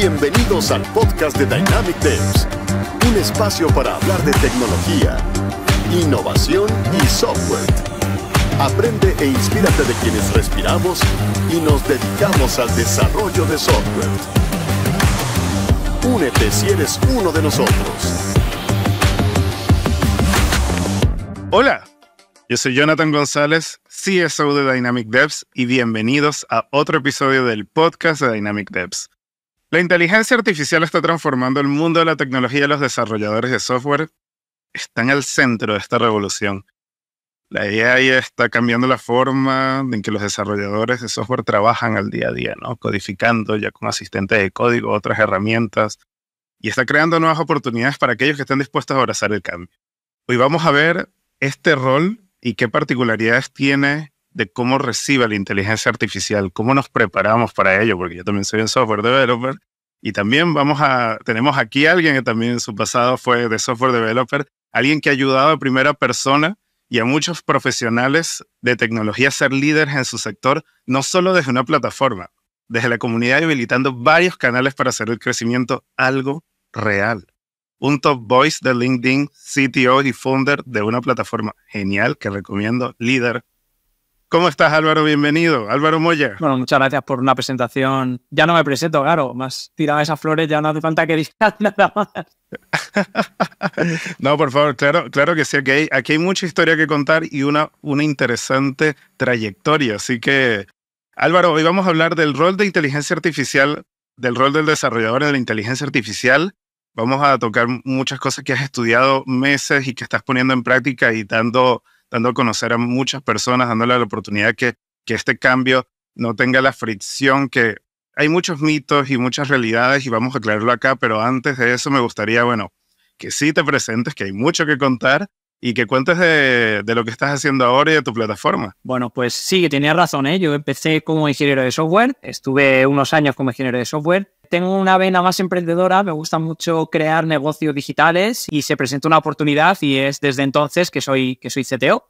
Bienvenidos al podcast de Dynamic Devs, un espacio para hablar de tecnología, innovación y software. Aprende e inspírate de quienes respiramos y nos dedicamos al desarrollo de software. Únete si eres uno de nosotros. Hola, yo soy Jonathan González, CSO de Dynamic Devs, y bienvenidos a otro episodio del podcast de Dynamic Devs. La inteligencia artificial está transformando el mundo de la tecnología y los desarrolladores de software están al centro de esta revolución. La AI está cambiando la forma en que los desarrolladores de software trabajan al día a día, ¿no? codificando ya con asistentes de código, otras herramientas, y está creando nuevas oportunidades para aquellos que están dispuestos a abrazar el cambio. Hoy vamos a ver este rol y qué particularidades tiene de cómo recibe la inteligencia artificial, cómo nos preparamos para ello, porque yo también soy un software developer y también vamos a, tenemos aquí a alguien que también en su pasado fue de software developer, alguien que ha ayudado a primera persona y a muchos profesionales de tecnología a ser líderes en su sector, no solo desde una plataforma, desde la comunidad habilitando varios canales para hacer el crecimiento algo real. Un top voice de LinkedIn, CTO y founder de una plataforma genial que recomiendo, líder ¿Cómo estás, Álvaro? Bienvenido. Álvaro Moya. Bueno, muchas gracias por una presentación. Ya no me presento, claro. Más tirado esas flores, ya no hace falta que digas nada más. no, por favor, claro, claro que sí. Aquí hay, aquí hay mucha historia que contar y una, una interesante trayectoria. Así que, Álvaro, hoy vamos a hablar del rol de inteligencia artificial, del rol del desarrollador en la inteligencia artificial. Vamos a tocar muchas cosas que has estudiado meses y que estás poniendo en práctica y dando dando a conocer a muchas personas, dándole la oportunidad que, que este cambio no tenga la fricción que hay muchos mitos y muchas realidades y vamos a aclararlo acá, pero antes de eso me gustaría, bueno, que sí te presentes, que hay mucho que contar y que cuentes de, lo que estás haciendo ahora y de tu plataforma. Bueno, pues sí, tenía razón, ¿eh? yo empecé como ingeniero de software, estuve unos años como ingeniero de software tengo una vena más emprendedora, me gusta mucho crear negocios digitales y se presentó una oportunidad y es desde entonces que soy, que soy CTO.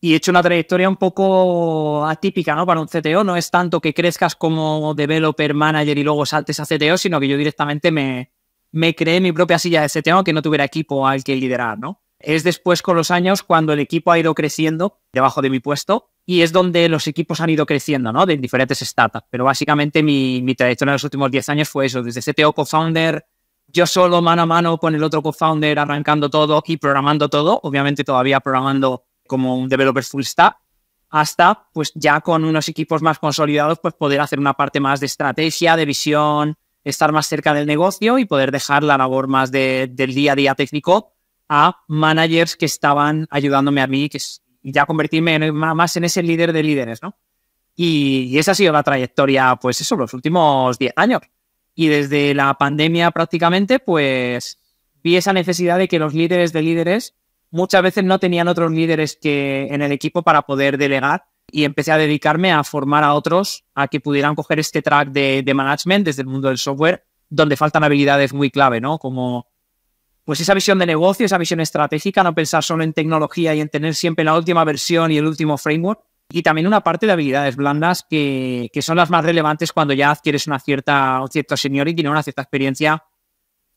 Y he hecho una trayectoria un poco atípica ¿no? para un CTO. No es tanto que crezcas como developer, manager y luego saltes a CTO, sino que yo directamente me, me creé mi propia silla de CTO, que no tuviera equipo al que liderar. ¿no? Es después con los años cuando el equipo ha ido creciendo debajo de mi puesto y es donde los equipos han ido creciendo, ¿no? De diferentes startups. Pero básicamente mi, mi trayectoria en los últimos 10 años fue eso, desde CTO co-founder, yo solo mano a mano con el otro co-founder arrancando todo y programando todo, obviamente todavía programando como un developer full stack, hasta pues ya con unos equipos más consolidados, pues poder hacer una parte más de estrategia, de visión, estar más cerca del negocio y poder dejar la labor más del día a día técnico a managers que estaban ayudándome a mí, que y ya convertirme más en ese líder de líderes, ¿no? Y, esa ha sido la trayectoria, pues eso, los últimos 10 años. Y desde la pandemia prácticamente, pues vi esa necesidad de que los líderes de líderes muchas veces no tenían otros líderes que en el equipo para poder delegar y empecé a dedicarme a formar a otros a que pudieran coger este track de, de management desde el mundo del software, donde faltan habilidades muy clave, ¿no? Como pues esa visión de negocio, esa visión estratégica, no pensar solo en tecnología y en tener siempre la última versión y el último framework. Y también una parte de habilidades blandas que, son las más relevantes cuando ya adquieres una cierta, un cierto seniority, una cierta experiencia.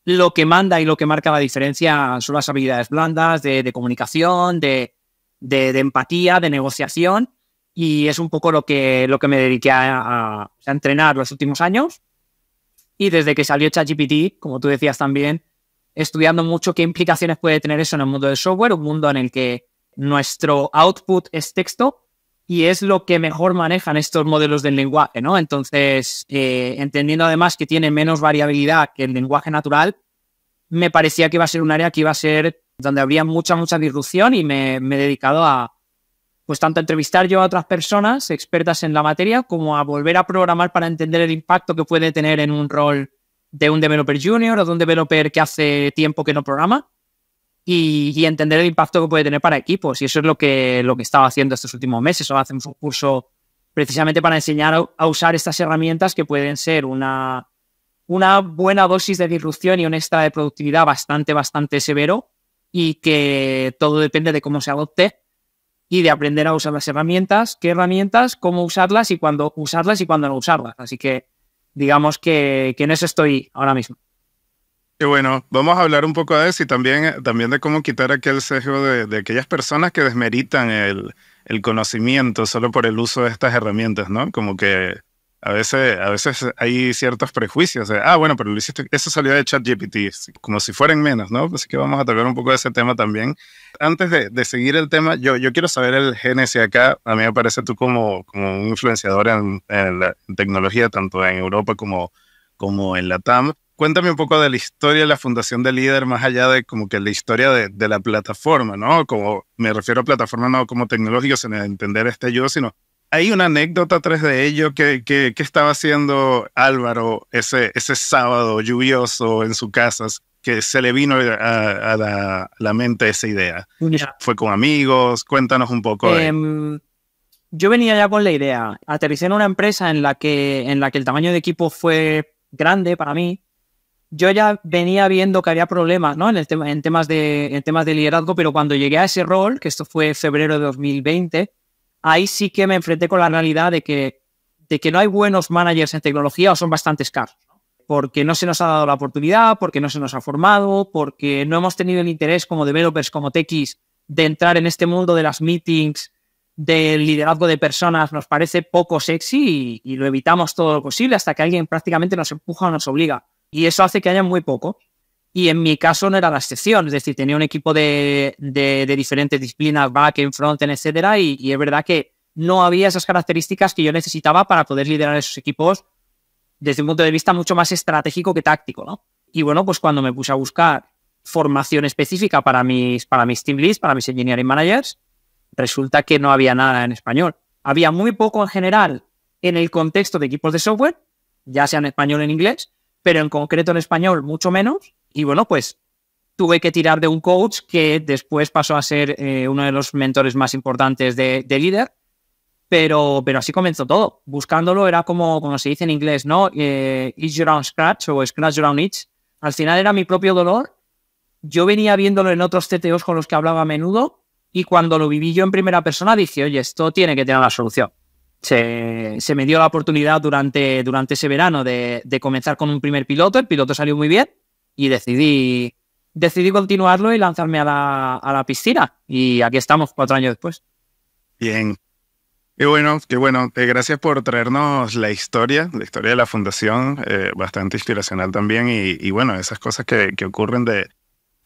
Lo que manda y lo que marca la diferencia son las habilidades blandas de, comunicación, de, empatía, de negociación. Y es un poco lo que, lo que me dediqué a entrenar los últimos años. Y desde que salió ChatGPT, como tú decías también, estudiando mucho qué implicaciones puede tener eso en el mundo del software, un mundo en el que nuestro output es texto y es lo que mejor manejan estos modelos del lenguaje, ¿no? Entonces, eh, entendiendo además que tiene menos variabilidad que el lenguaje natural, me parecía que iba a ser un área que iba a ser donde habría mucha, mucha disrupción y me, me he dedicado a, pues tanto a entrevistar yo a otras personas expertas en la materia como a volver a programar para entender el impacto que puede tener en un rol de un developer junior o de un developer que hace tiempo que no programa y, entender el impacto que puede tener para equipos. Y eso es lo que, lo que estaba haciendo estos últimos meses. Ahora hacemos un curso precisamente para enseñar a, usar estas herramientas que pueden ser una, una buena dosis de disrupción y un extra de productividad bastante, bastante severo y que todo depende de cómo se adopte y de aprender a usar las herramientas, qué herramientas, cómo usarlas y cuándo usarlas y cuándo no usarlas. Así que digamos que, que estoy ahora mismo. Y bueno, vamos a hablar un poco de eso y también, también de cómo quitar aquel sesgo de, de aquellas personas que desmeritan el, el, conocimiento solo por el uso de estas herramientas, ¿no? Como que a veces, a veces hay ciertos prejuicios. ah, bueno, pero lo hiciste, eso salió de ChatGPT, como si fueran menos, ¿no? Así que vamos a tocar un poco de ese tema también. Antes de, seguir el tema, yo, yo quiero saber el génesis acá. A mí me parece tú como, como un influenciador en, la tecnología, tanto en Europa como, como en la TAM. Cuéntame un poco de la historia de la fundación de Líder, más allá de como que la historia de, la plataforma, ¿no? Como me refiero a plataforma no como tecnológicos en entender este yo, sino hay una anécdota tras de ello que, que, estaba haciendo Álvaro ese, ese sábado lluvioso en su casa, que se le vino a, la, mente esa idea. Fue con amigos, cuéntanos un poco. Em, yo venía ya con la idea, aterricé en una empresa en la, que, en la que el tamaño de equipo fue grande para mí. Yo ya venía viendo que había problemas ¿no? en, en, temas de, en temas de liderazgo, pero cuando llegué a ese rol, que esto fue febrero de 2020, ahí sí que me enfrenté con la realidad de que, no hay buenos managers en tecnología o son bastante escasos. Porque no se nos ha dado la oportunidad, porque no se nos ha formado, porque no hemos tenido el interés como developers, como techies, de entrar en este mundo de las meetings, del liderazgo de personas, nos parece poco sexy y lo evitamos todo lo posible hasta que alguien prácticamente nos empuja o nos obliga. Y eso hace que haya muy poco. Y en mi caso no era la excepción, es decir, tenía un equipo de, diferentes disciplinas, back, en front, en etcétera, y, es verdad que no había esas características que yo necesitaba para poder liderar esos equipos desde un punto de vista mucho más estratégico que táctico, ¿no? Y bueno, pues cuando me puse a buscar formación específica para mis, para mis team leads, para mis engineering managers, resulta que no había nada en español. Había muy poco en general en el contexto de equipos de software, ya sea en español o en inglés, pero en concreto en español mucho menos y bueno, pues tuve que tirar de un coach que después pasó a ser eh, uno de los mentores más importantes de, líder, pero, pero así comenzó todo. Buscándolo era como, como se dice en inglés, ¿no? Eh, your own scratch o scratch your own itch. Al final era mi propio dolor. Yo venía viéndolo en otros CTOs con los que hablaba a menudo y cuando lo viví yo en primera persona dije, oye, esto tiene que tener la solución. Se, me dio la oportunidad durante, durante ese verano de, de comenzar con un primer piloto, el piloto salió muy bien y decidí, decidí continuarlo y lanzarme a la, piscina. Y aquí estamos, cuatro años después. Bien. Y bueno, qué bueno. Eh, gracias por traernos la historia, la historia de la fundación, eh, bastante inspiracional también. Y, bueno, esas cosas que, ocurren de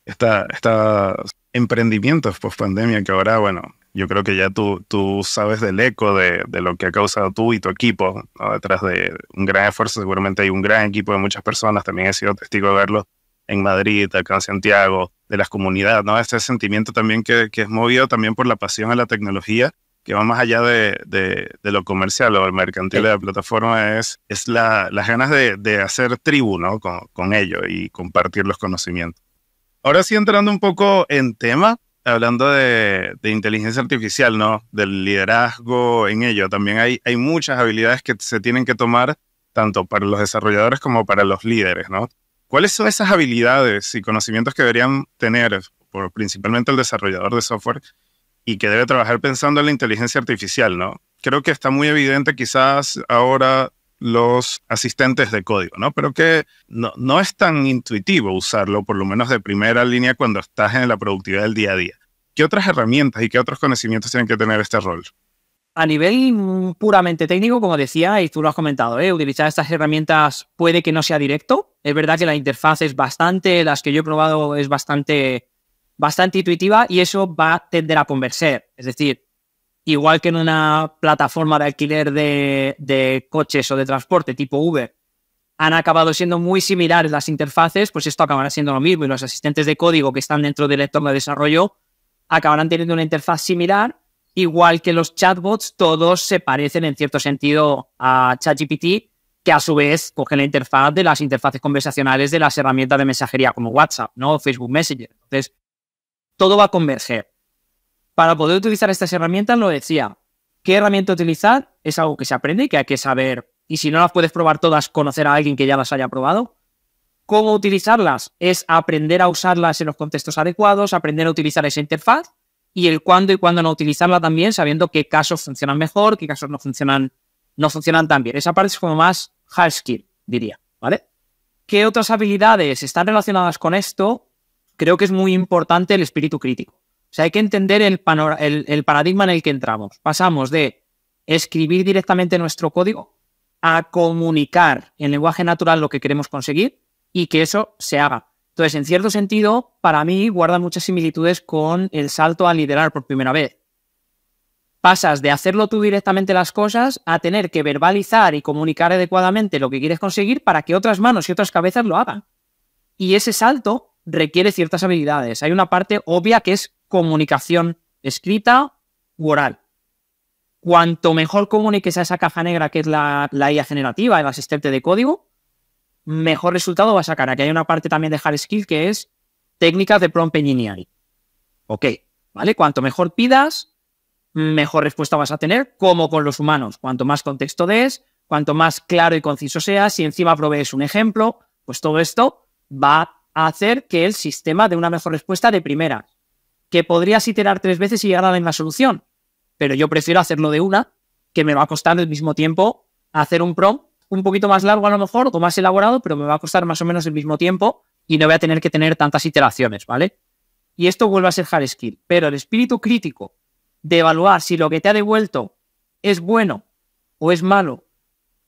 estos esta emprendimientos post pandemia, que ahora, bueno, yo creo que ya tú, tú sabes del eco de, lo que ha causado tú y tu equipo, detrás de un gran esfuerzo, seguramente hay un gran equipo de muchas personas, también he sido testigo de verlo en Madrid, acá en Santiago, de las comunidades, ¿no? Ese sentimiento también que, es movido también por la pasión a la tecnología, que va más allá de, de, lo comercial o el mercantil de la plataforma, es, es las ganas de, de hacer tribu ¿no? con, con, ello y compartir los conocimientos. Ahora sí, entrando un poco en tema, hablando de, inteligencia artificial, ¿no? del liderazgo en ello, también hay, hay muchas habilidades que se tienen que tomar tanto para los desarrolladores como para los líderes, ¿no? ¿Cuáles son esas habilidades y conocimientos que deberían tener por, principalmente el desarrollador de software y que debe trabajar pensando en la inteligencia artificial, ¿no? Creo que está muy evidente quizás ahora los asistentes de código, ¿no? Pero que no, no es tan intuitivo usarlo, por lo menos de primera línea, cuando estás en la productividad del día a día. ¿Qué otras herramientas y qué otros conocimientos tienen que tener este rol? a nivel mm, puramente técnico, como decía, y tú lo has comentado, ¿eh? utilizar estas herramientas puede que no sea directo. Es verdad que la interfaz es bastante, las que yo he probado es bastante, bastante intuitiva y eso va a tender a conversar. Es decir, igual que en una plataforma de alquiler de, de coches o de transporte tipo Uber, han acabado siendo muy similares las interfaces, pues esto acabará siendo lo mismo y los asistentes de código que están dentro del entorno de desarrollo acabarán teniendo una interfaz similar igual que los chatbots, todos se parecen en cierto sentido a ChatGPT, que a su vez coge la interfaz de las interfaces conversacionales de las herramientas de mensajería como WhatsApp, ¿no? Facebook Messenger. Entonces, todo va a converger. Para poder utilizar estas herramientas, lo decía, qué herramienta utilizar es algo que se aprende que hay que saber. Y si no las puedes probar todas, conocer a alguien que ya las haya probado. Cómo utilizarlas es aprender a usarlas en los contextos adecuados, aprender a utilizar esa interfaz y el cuándo y cuándo no utilizarla también, sabiendo qué casos funcionan mejor, qué casos no funcionan, no funcionan tan bien. Esa parte es como más hard skill, diría, ¿vale? ¿Qué otras habilidades están relacionadas con esto? Creo que es muy importante el espíritu crítico. O sea, hay que entender el, el paradigma en el que entramos. Pasamos de escribir directamente nuestro código a comunicar en lenguaje natural lo que queremos conseguir y que eso se haga. Entonces, en cierto sentido, para mí guarda muchas similitudes con el salto a liderar por primera vez. Pasas de hacerlo tú directamente las cosas a tener que verbalizar y comunicar adecuadamente lo que quieres conseguir para que otras manos y otras cabezas lo hagan. Y ese salto requiere ciertas habilidades. Hay una parte obvia que es comunicación escrita u oral. Cuanto mejor comuniques a esa caja negra que es la, la IA generativa, el asistente de código, mejor resultado va a sacar. Aquí hay una parte también de hard skill que es técnicas de prompt engineering. Ok, ¿vale? Cuanto mejor pidas, mejor respuesta vas a tener, como con los humanos. Cuanto más contexto des, cuanto más claro y conciso seas, y encima provees un ejemplo, pues todo esto va a hacer que el sistema dé una mejor respuesta de primera. Que podrías iterar tres veces y llegar a la misma solución, pero yo prefiero hacerlo de una, que me va a costar el mismo tiempo hacer un prompt un poquito más largo a lo mejor o más elaborado, pero me va a costar más o menos el mismo tiempo y no voy a tener que tener tantas iteraciones, ¿vale? Y esto vuelve a ser hard skill, pero el espíritu crítico de evaluar si lo que te ha devuelto es bueno o es malo,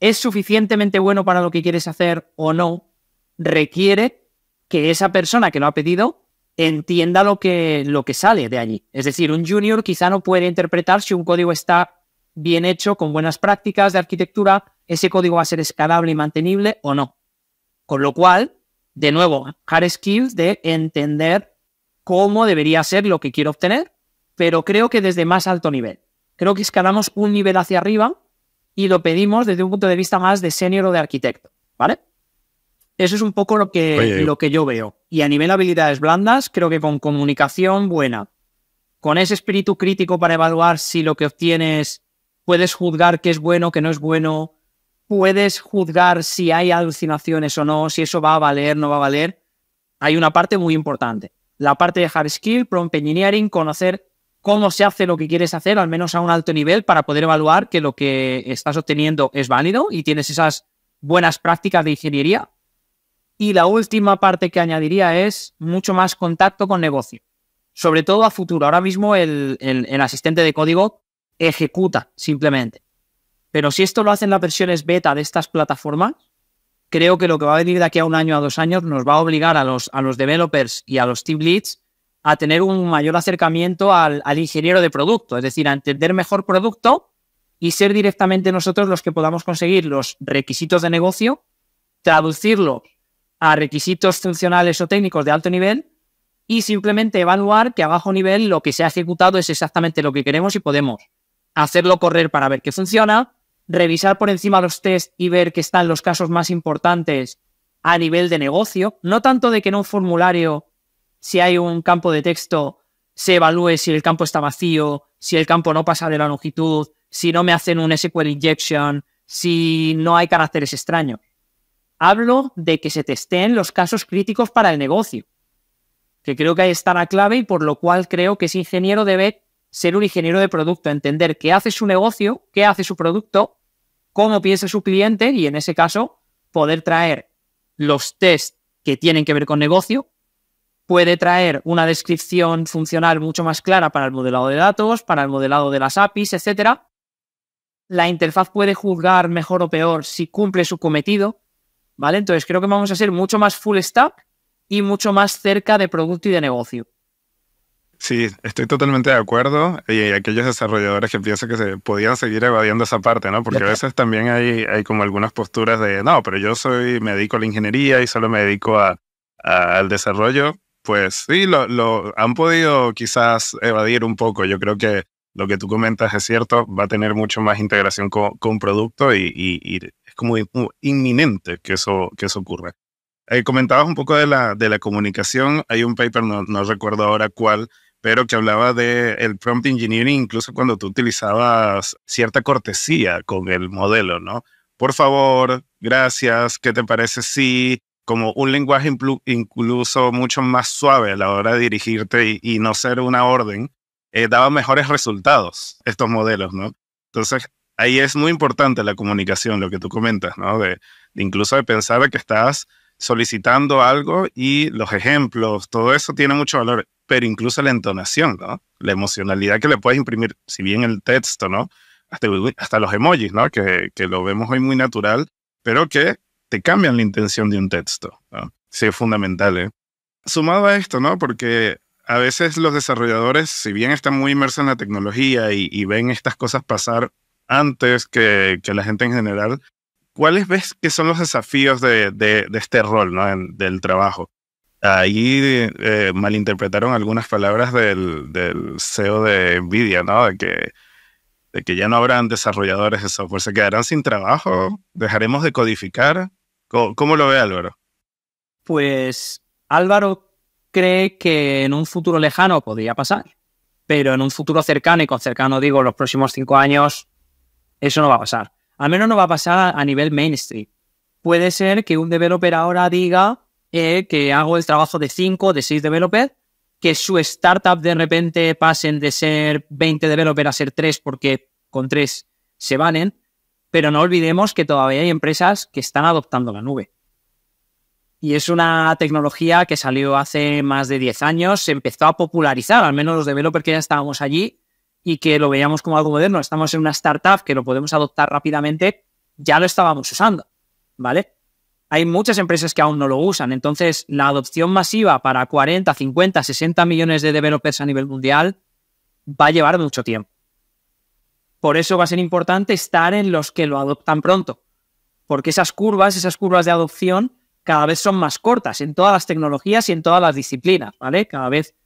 es suficientemente bueno para lo que quieres hacer o no, requiere que esa persona que lo ha pedido entienda lo que, lo que sale de allí. Es decir, un junior quizá no puede interpretar si un código está bien hecho, con buenas prácticas de arquitectura, ese código va a ser escalable y mantenible o no. Con lo cual, de nuevo, hard skills de entender cómo debería ser lo que quiero obtener, pero creo que desde más alto nivel. Creo que escalamos un nivel hacia arriba y lo pedimos desde un punto de vista más de senior o de arquitecto, ¿vale? Eso es un poco lo que, lo que yo veo. Y a nivel de habilidades blandas, creo que con comunicación buena, con ese espíritu crítico para evaluar si lo que obtienes puedes juzgar qué es bueno, qué no es bueno, puedes juzgar si hay alucinaciones o no, si eso va a valer, no va a valer. Hay una parte muy importante, la parte de hard skill, prompt engineering, conocer cómo se hace lo que quieres hacer, al menos a un alto nivel, para poder evaluar que lo que estás obteniendo es válido y tienes esas buenas prácticas de ingeniería. Y la última parte que añadiría es mucho más contacto con negocio, sobre todo a futuro. Ahora mismo el, el asistente de código ejecuta simplemente. Pero si esto lo hacen las versiones beta de estas plataformas, creo que lo que va a venir de aquí a un año a dos años nos va a obligar a los, a los developers y a los team leads a tener un mayor acercamiento al, al ingeniero de producto, es decir, a entender mejor producto y ser directamente nosotros los que podamos conseguir los requisitos de negocio, traducirlo a requisitos funcionales o técnicos de alto nivel y simplemente evaluar que a bajo nivel lo que se ha ejecutado es exactamente lo que queremos y podemos hacerlo correr para ver qué funciona, revisar por encima los test y ver que están los casos más importantes a nivel de negocio, no tanto de que en un formulario, si hay un campo de texto, se evalúe si el campo está vacío, si el campo no pasa de la longitud, si no me hacen un SQL injection, si no hay caracteres extraños. Hablo de que se testeen los casos críticos para el negocio, que creo que ahí está la clave y por lo cual creo que ese ingeniero debe ser un ingeniero de producto, entender qué hace su negocio, qué hace su producto, cómo piensa su cliente y en ese caso poder traer los test que tienen que ver con negocio, puede traer una descripción funcional mucho más clara para el modelado de datos, para el modelado de las APIs, etc. La interfaz puede juzgar mejor o peor si cumple su cometido, ¿vale? Entonces creo que vamos a ser mucho más full stack y mucho más cerca de producto y de negocio. Sí, estoy totalmente de acuerdo. Y aquellos desarrolladores que piensan que se podían seguir evadiendo esa parte, ¿no? Porque a veces también hay, hay como algunas posturas de, no, pero yo soy, me dedico a la ingeniería y solo me dedico al desarrollo. Pues sí, lo, han podido quizás evadir un poco. Yo creo que lo que tú comentas es cierto, va a tener mucho más integración con, producto y, es como inminente que eso, que eso ocurra. Eh, comentabas un poco de la, de la comunicación. Hay un paper, no recuerdo ahora cuál, pero que hablaba de el prompt engineering incluso cuando tú utilizabas cierta cortesía con el modelo, ¿no? Por favor, gracias, ¿qué te parece si como un lenguaje incluso mucho más suave a la hora de dirigirte y, no ser una orden, eh, daba mejores resultados estos modelos, ¿no? Entonces, ahí es muy importante la comunicación, lo que tú comentas, ¿no? De, de incluso de pensar que estás solicitando algo y los ejemplos, todo eso tiene mucho valor pero incluso la entonación, ¿no? La emocionalidad que le puedes imprimir, si bien el texto, ¿no? Hasta, hasta los emojis, ¿no? Que, lo vemos hoy muy natural, pero que te cambian la intención de un texto, Sí, es fundamental, ¿eh? Sumado a esto, ¿no? Porque a veces los desarrolladores, si bien están muy inmersos en la tecnología y, ven estas cosas pasar antes que, la gente en general, ¿cuáles ves que son los desafíos de, de, este rol, del trabajo? ahí eh, malinterpretaron algunas palabras del, CEO de Nvidia, ¿no? De que, que ya no habrán desarrolladores de software, se quedarán sin trabajo, dejaremos de codificar. ¿Cómo, lo ve Álvaro? Pues Álvaro cree que en un futuro lejano podría pasar, pero en un futuro cercano, y con cercano digo los próximos cinco años, eso no va a pasar. Al menos no va a pasar a nivel mainstream. Puede ser que un developer ahora diga, eh, que hago el trabajo de 5, de 6 developers, que su startup de repente pasen de ser 20 developers a ser 3 porque con 3 se vanen, pero no olvidemos que todavía hay empresas que están adoptando la nube. Y es una tecnología que salió hace más de 10 años, se empezó a popularizar, al menos los developers que ya estábamos allí y que lo veíamos como algo moderno. Estamos en una startup que lo podemos adoptar rápidamente, ya lo estábamos usando, ¿vale? hay muchas empresas que aún no lo usan. Entonces, la adopción masiva para 40, 50, 60 millones de developers a nivel mundial va a llevar mucho tiempo. Por eso va a ser importante estar en los que lo adoptan pronto, porque esas curvas, esas curvas de adopción, cada vez son más cortas en todas las tecnologías y en todas las disciplinas, ¿vale? Cada vez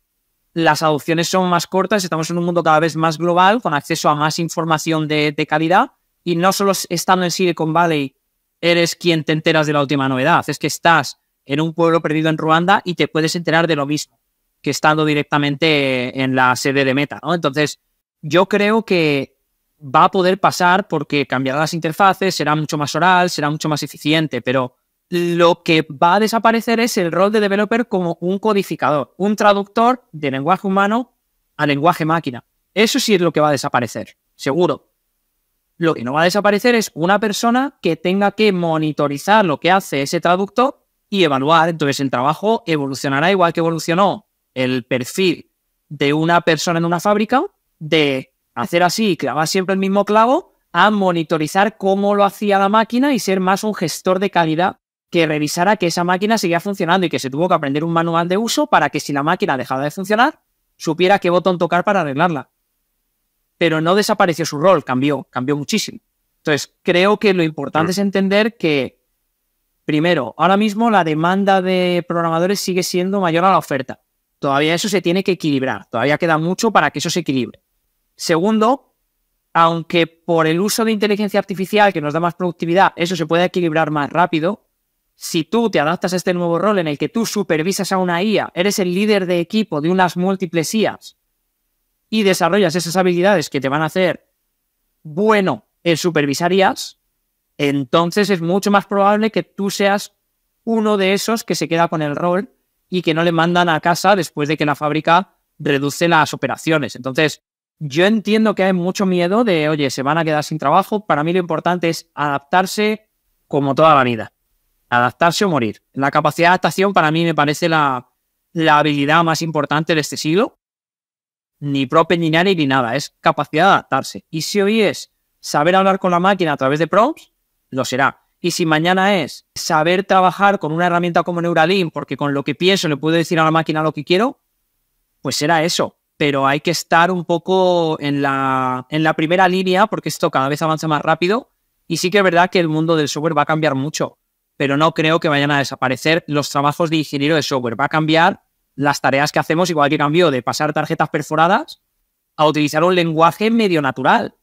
las adopciones son más cortas, estamos en un mundo cada vez más global, con acceso a más información de, de calidad, y no solo estando en Silicon Valley eres quien te enteras de la última novedad, es que estás en un pueblo perdido en Ruanda y te puedes enterar de lo mismo que estando directamente en la sede de Meta, Entonces, yo creo que va a poder pasar porque cambiará las interfaces, será mucho más oral, será mucho más eficiente, pero lo que va a desaparecer es el rol de developer como un codificador, un traductor de lenguaje humano a lenguaje máquina. Eso sí es lo que va a desaparecer, seguro. Lo que no va a desaparecer es una persona que tenga que monitorizar lo que hace ese traductor y evaluar. Entonces el trabajo evolucionará igual que evolucionó el perfil de una persona en una fábrica, de hacer así, y clavar siempre el mismo clavo, a monitorizar cómo lo hacía la máquina y ser más un gestor de calidad que revisara que esa máquina seguía funcionando y que se tuvo que aprender un manual de uso para que si la máquina dejaba de funcionar, supiera qué botón tocar para arreglarla pero no desapareció su rol, cambió, cambió muchísimo. Entonces, creo que lo importante es mm. entender que, primero, ahora mismo la demanda de programadores sigue siendo mayor a la oferta. Todavía eso se tiene que equilibrar, todavía queda mucho para que eso se equilibre. Segundo, aunque por el uso de inteligencia artificial que nos da más productividad, eso se puede equilibrar más rápido, si tú te adaptas a este nuevo rol en el que tú supervisas a una IA, eres el líder de equipo de unas múltiples IAs y desarrollas esas habilidades que te van a hacer bueno en supervisarías, entonces es mucho más probable que tú seas uno de esos que se queda con el rol y que no le mandan a casa después de que la fábrica reduce las operaciones. Entonces, yo entiendo que hay mucho miedo de, oye, se van a quedar sin trabajo. Para mí lo importante es adaptarse como toda la vida. Adaptarse o morir. La capacidad de adaptación para mí me parece la, la habilidad más importante de este siglo ni prop ni nada, es capacidad de adaptarse. Y si hoy es saber hablar con la máquina a través de prompts, lo será. Y si mañana es saber trabajar con una herramienta como Neuralink, porque con lo que pienso le puedo decir a la máquina lo que quiero, pues será eso. Pero hay que estar un poco en la, en la primera línea, porque esto cada vez avanza más rápido. Y sí que es verdad que el mundo del software va a cambiar mucho, pero no creo que vayan a desaparecer los trabajos de ingeniero de software. Va a cambiar las tareas que hacemos, igual que cambió de pasar tarjetas perforadas a utilizar un lenguaje medio natural.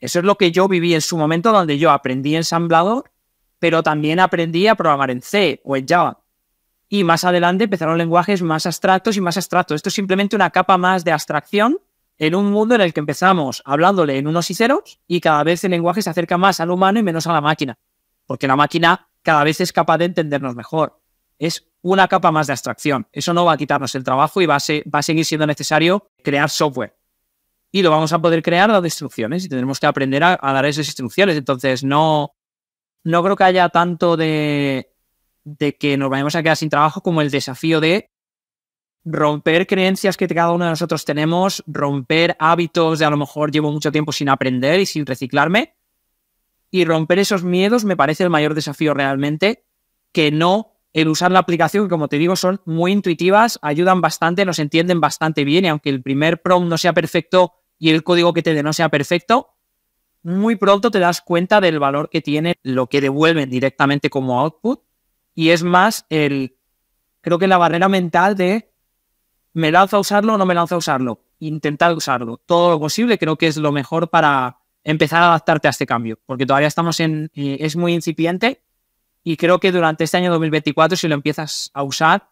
Eso es lo que yo viví en su momento, donde yo aprendí ensamblador, pero también aprendí a programar en C o en Java. Y más adelante empezaron lenguajes más abstractos y más abstractos. Esto es simplemente una capa más de abstracción en un mundo en el que empezamos hablándole en unos y ceros y cada vez el lenguaje se acerca más al humano y menos a la máquina, porque la máquina cada vez es capaz de entendernos mejor. Es una capa más de abstracción. Eso no va a quitarnos el trabajo y va a, seguir siendo necesario crear software. Y lo vamos a poder crear dando instrucciones y tendremos que aprender a, dar esas instrucciones. Entonces, no, no creo que haya tanto de, de que nos vayamos a quedar sin trabajo como el desafío de romper creencias que cada uno de nosotros tenemos, romper hábitos de a lo mejor llevo mucho tiempo sin aprender y sin reciclarme. Y romper esos miedos me parece el mayor desafío realmente, que no el usar la aplicación, como te digo, son muy intuitivas, ayudan bastante, nos entienden bastante bien y aunque el primer prompt no sea perfecto y el código que te dé no sea perfecto, muy pronto te das cuenta del valor que tiene lo que devuelven directamente como output y es más el, creo que la barrera mental de me lanzo a usarlo o no me lanzo a usarlo, intentar usarlo todo lo posible creo que es lo mejor para empezar a adaptarte a este cambio, porque todavía estamos en, eh, es muy incipiente y creo que durante este año 2024, si lo empiezas a usar,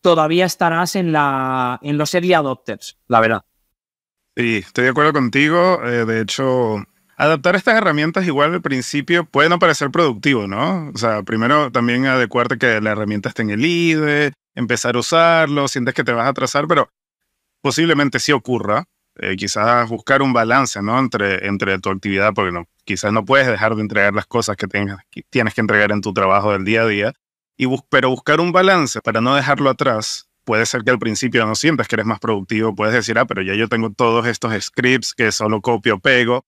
todavía estarás en, la, en los early adopters, la verdad. Sí, estoy de acuerdo contigo. Eh, de hecho, adaptar estas herramientas igual al principio puede no parecer productivo, ¿no? O sea, primero también adecuarte que la herramienta esté en el IDE, empezar a usarlo, sientes que te vas a atrasar, pero posiblemente sí ocurra. Eh, quizás buscar un balance ¿no? entre, entre tu actividad, porque no, quizás no puedes dejar de entregar las cosas que, tengas, tienes que entregar en tu trabajo del día a día, y pero buscar un balance para no dejarlo atrás. Puede ser que al principio no sientas que eres más productivo, puedes decir, ah, pero ya yo tengo todos estos scripts que solo copio, pego.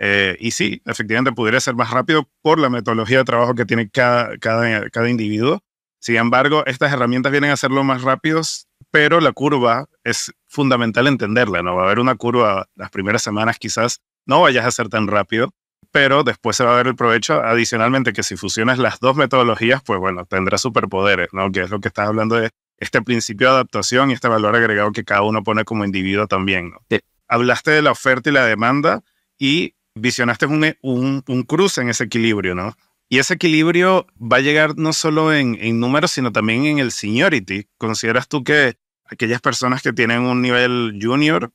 Eh, y sí, efectivamente pudiera ser más rápido por la metodología de trabajo que tiene cada, cada, cada individuo. Sin embargo, estas herramientas vienen a hacerlo más rápidos, pero la curva es fundamental entenderla, ¿no? Va a haber una curva las primeras semanas quizás, no vayas a ser tan rápido, pero después se va a ver el provecho. Adicionalmente, que si fusionas las dos metodologías, pues bueno, tendrás superpoderes, ¿no? Que es lo que estás hablando de este principio de adaptación y este valor agregado que cada uno pone como individuo también, ¿no? Hablaste de la oferta y la demanda y visionaste un, un, un, cruce en ese equilibrio, ¿no? Y ese equilibrio va a llegar no solo en, en números, sino también en el seniority. ¿Consideras tú que aquellas personas que tienen un nivel junior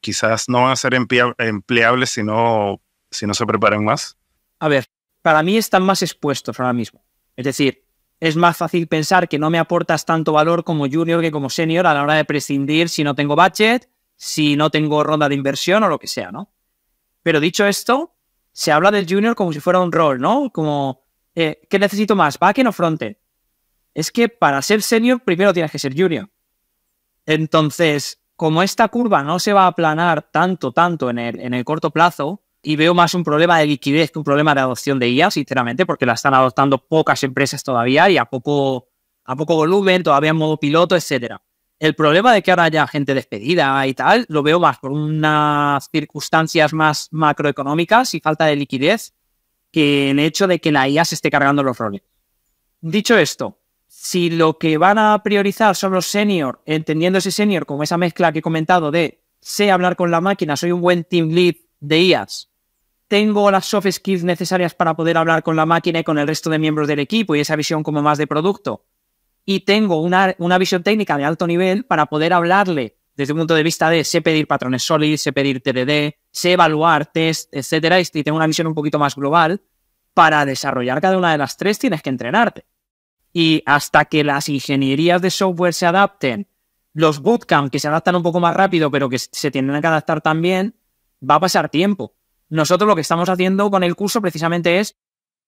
quizás no van a ser empleables si no, si no se preparan más? A ver, para mí están más expuestos ahora mismo. Es decir, es más fácil pensar que no me aportas tanto valor como junior que como senior a la hora de prescindir si no tengo budget, si no tengo ronda de inversión o lo que sea, ¿no? Pero dicho esto, se habla del junior como si fuera un rol, ¿no? Como, eh, ¿qué necesito más? ¿Backend o frontend? Es que para ser senior primero tienes que ser junior. Entonces, como esta curva no se va a aplanar tanto, tanto en el, corto plazo, y veo más un problema de liquidez que un problema de adopción de IA, sinceramente, porque la están adoptando pocas empresas todavía y a poco, a poco volumen, todavía en modo piloto, etc. El problema de que ahora haya gente despedida y tal, lo veo más por unas circunstancias más macroeconómicas y falta de liquidez que el hecho de que la IA se esté cargando los roles. Dicho esto, si lo que van a priorizar son los senior, entendiendo ese senior como esa mezcla que he comentado de sé hablar con la máquina, soy un buen team lead de IAS, tengo las soft skills necesarias para poder hablar con la máquina y con el resto de miembros del equipo y esa visión como más de producto, y tengo una, una visión técnica de alto nivel para poder hablarle desde un punto de vista de sé pedir patrones sólidos, sé pedir TDD, sé evaluar test, etcétera, y tengo una visión un poquito más global, para desarrollar cada una de las tres tienes que entrenarte. Y hasta que las ingenierías de software se adapten, los bootcamps que se adaptan un poco más rápido, pero que se tienen que adaptar también, va a pasar tiempo. Nosotros lo que estamos haciendo con el curso precisamente es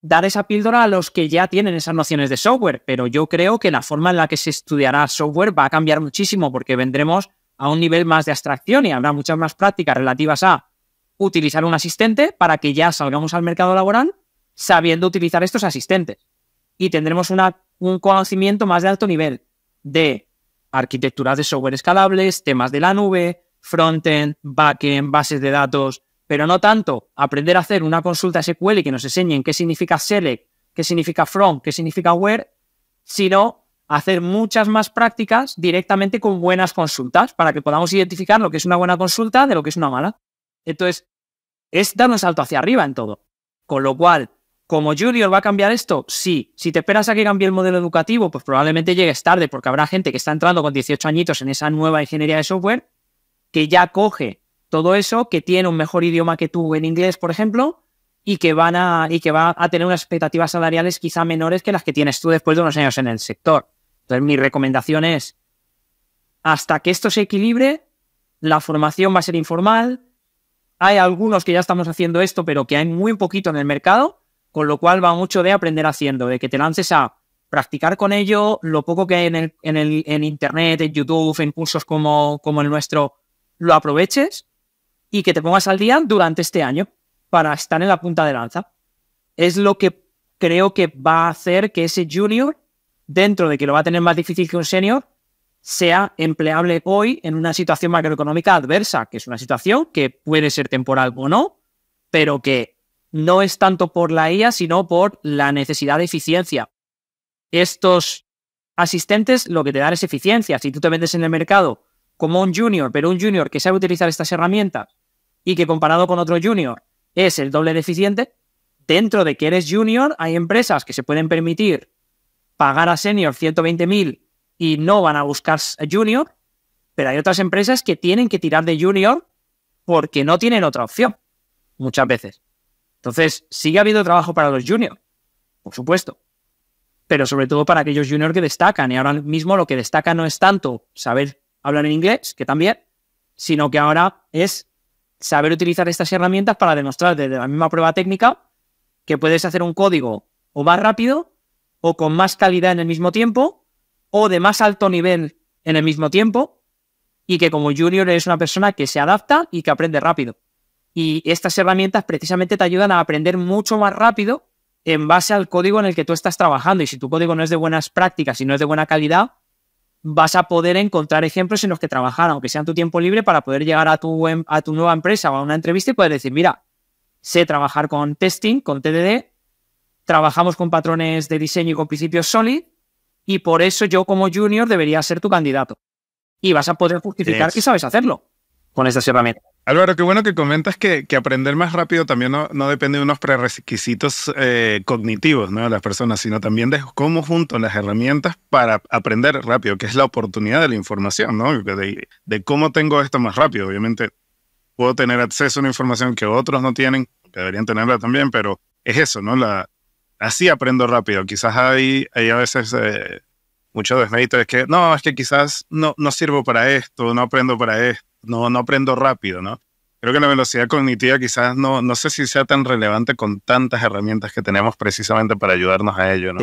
dar esa píldora a los que ya tienen esas nociones de software, pero yo creo que la forma en la que se estudiará software va a cambiar muchísimo porque vendremos a un nivel más de abstracción y habrá muchas más prácticas relativas a utilizar un asistente para que ya salgamos al mercado laboral sabiendo utilizar estos asistentes. Y tendremos una un conocimiento más de alto nivel de arquitecturas de software escalables, temas de la nube, frontend, backend, bases de datos, pero no tanto aprender a hacer una consulta SQL y que nos enseñen qué significa select, qué significa from, qué significa where, sino hacer muchas más prácticas directamente con buenas consultas para que podamos identificar lo que es una buena consulta de lo que es una mala. Entonces, es dar un salto hacia arriba en todo. Con lo cual, ¿Como junior va a cambiar esto? Sí. Si te esperas a que cambie el modelo educativo, pues probablemente llegues tarde porque habrá gente que está entrando con 18 añitos en esa nueva ingeniería de software que ya coge todo eso, que tiene un mejor idioma que tú en inglés, por ejemplo, y que, van a, y que va a tener unas expectativas salariales quizá menores que las que tienes tú después de unos años en el sector. Entonces, mi recomendación es, hasta que esto se equilibre, la formación va a ser informal. Hay algunos que ya estamos haciendo esto, pero que hay muy poquito en el mercado con lo cual va mucho de aprender haciendo, de que te lances a practicar con ello lo poco que en, en, el, Internet, en YouTube, en cursos como, como el nuestro, lo aproveches y que te pongas al día durante este año para estar en la punta de lanza. Es lo que creo que va a hacer que ese junior, dentro de que lo va a tener más difícil que un senior, sea empleable hoy en una situación macroeconómica adversa, que es una situación que puede ser temporal o no, pero que no es tanto por la IA, sino por la necesidad de eficiencia. Estos asistentes lo que te dan es eficiencia. Si tú te vendes en el mercado como un junior, pero un junior que sabe utilizar estas herramientas y que comparado con otro junior es el doble de eficiente, dentro de que eres junior hay empresas que se pueden permitir pagar a senior 120.000 y no van a buscar a junior, pero hay otras empresas que tienen que tirar de junior porque no tienen otra opción, muchas veces. Entonces, sigue habido trabajo para los juniors, por supuesto, pero sobre todo para aquellos juniors que destacan. Y ahora mismo lo que destaca no es tanto saber hablar en inglés, que también, sino que ahora es saber utilizar estas herramientas para demostrar desde la misma prueba técnica que puedes hacer un código o más rápido o con más calidad en el mismo tiempo o de más alto nivel en el mismo tiempo y que como junior eres una persona que se adapta y que aprende rápido. Y estas herramientas precisamente te ayudan a aprender mucho más rápido en base al código en el que tú estás trabajando. Y si tu código no es de buenas prácticas y no es de buena calidad, vas a poder encontrar ejemplos en los que trabajar, aunque sea en tu tiempo libre, para poder llegar a tu, a tu nueva empresa o a una entrevista y poder decir, mira, sé trabajar con testing, con TDD, trabajamos con patrones de diseño y con principios solid, y por eso yo como junior debería ser tu candidato. Y vas a poder justificar que sabes hacerlo con esas herramientas. Álvaro, qué bueno que comentas que, que aprender más rápido también no, depende de unos prerequisitos eh, cognitivos ¿no? de las personas, sino también de cómo junto las herramientas para aprender rápido, que es la oportunidad de la información, ¿no? de, cómo tengo esto más rápido. Obviamente, puedo tener acceso a una información que otros no tienen, que deberían tenerla también, pero es eso, ¿no? La, así aprendo rápido. Quizás hay, hay a veces eh, mucho desmedito, es que no, es que quizás no, no sirvo para esto, no aprendo para esto no, no aprendo rápido, ¿no? Creo que la velocidad cognitiva quizás no, no sé si sea tan relevante con tantas herramientas que tenemos precisamente para ayudarnos a ello, ¿no?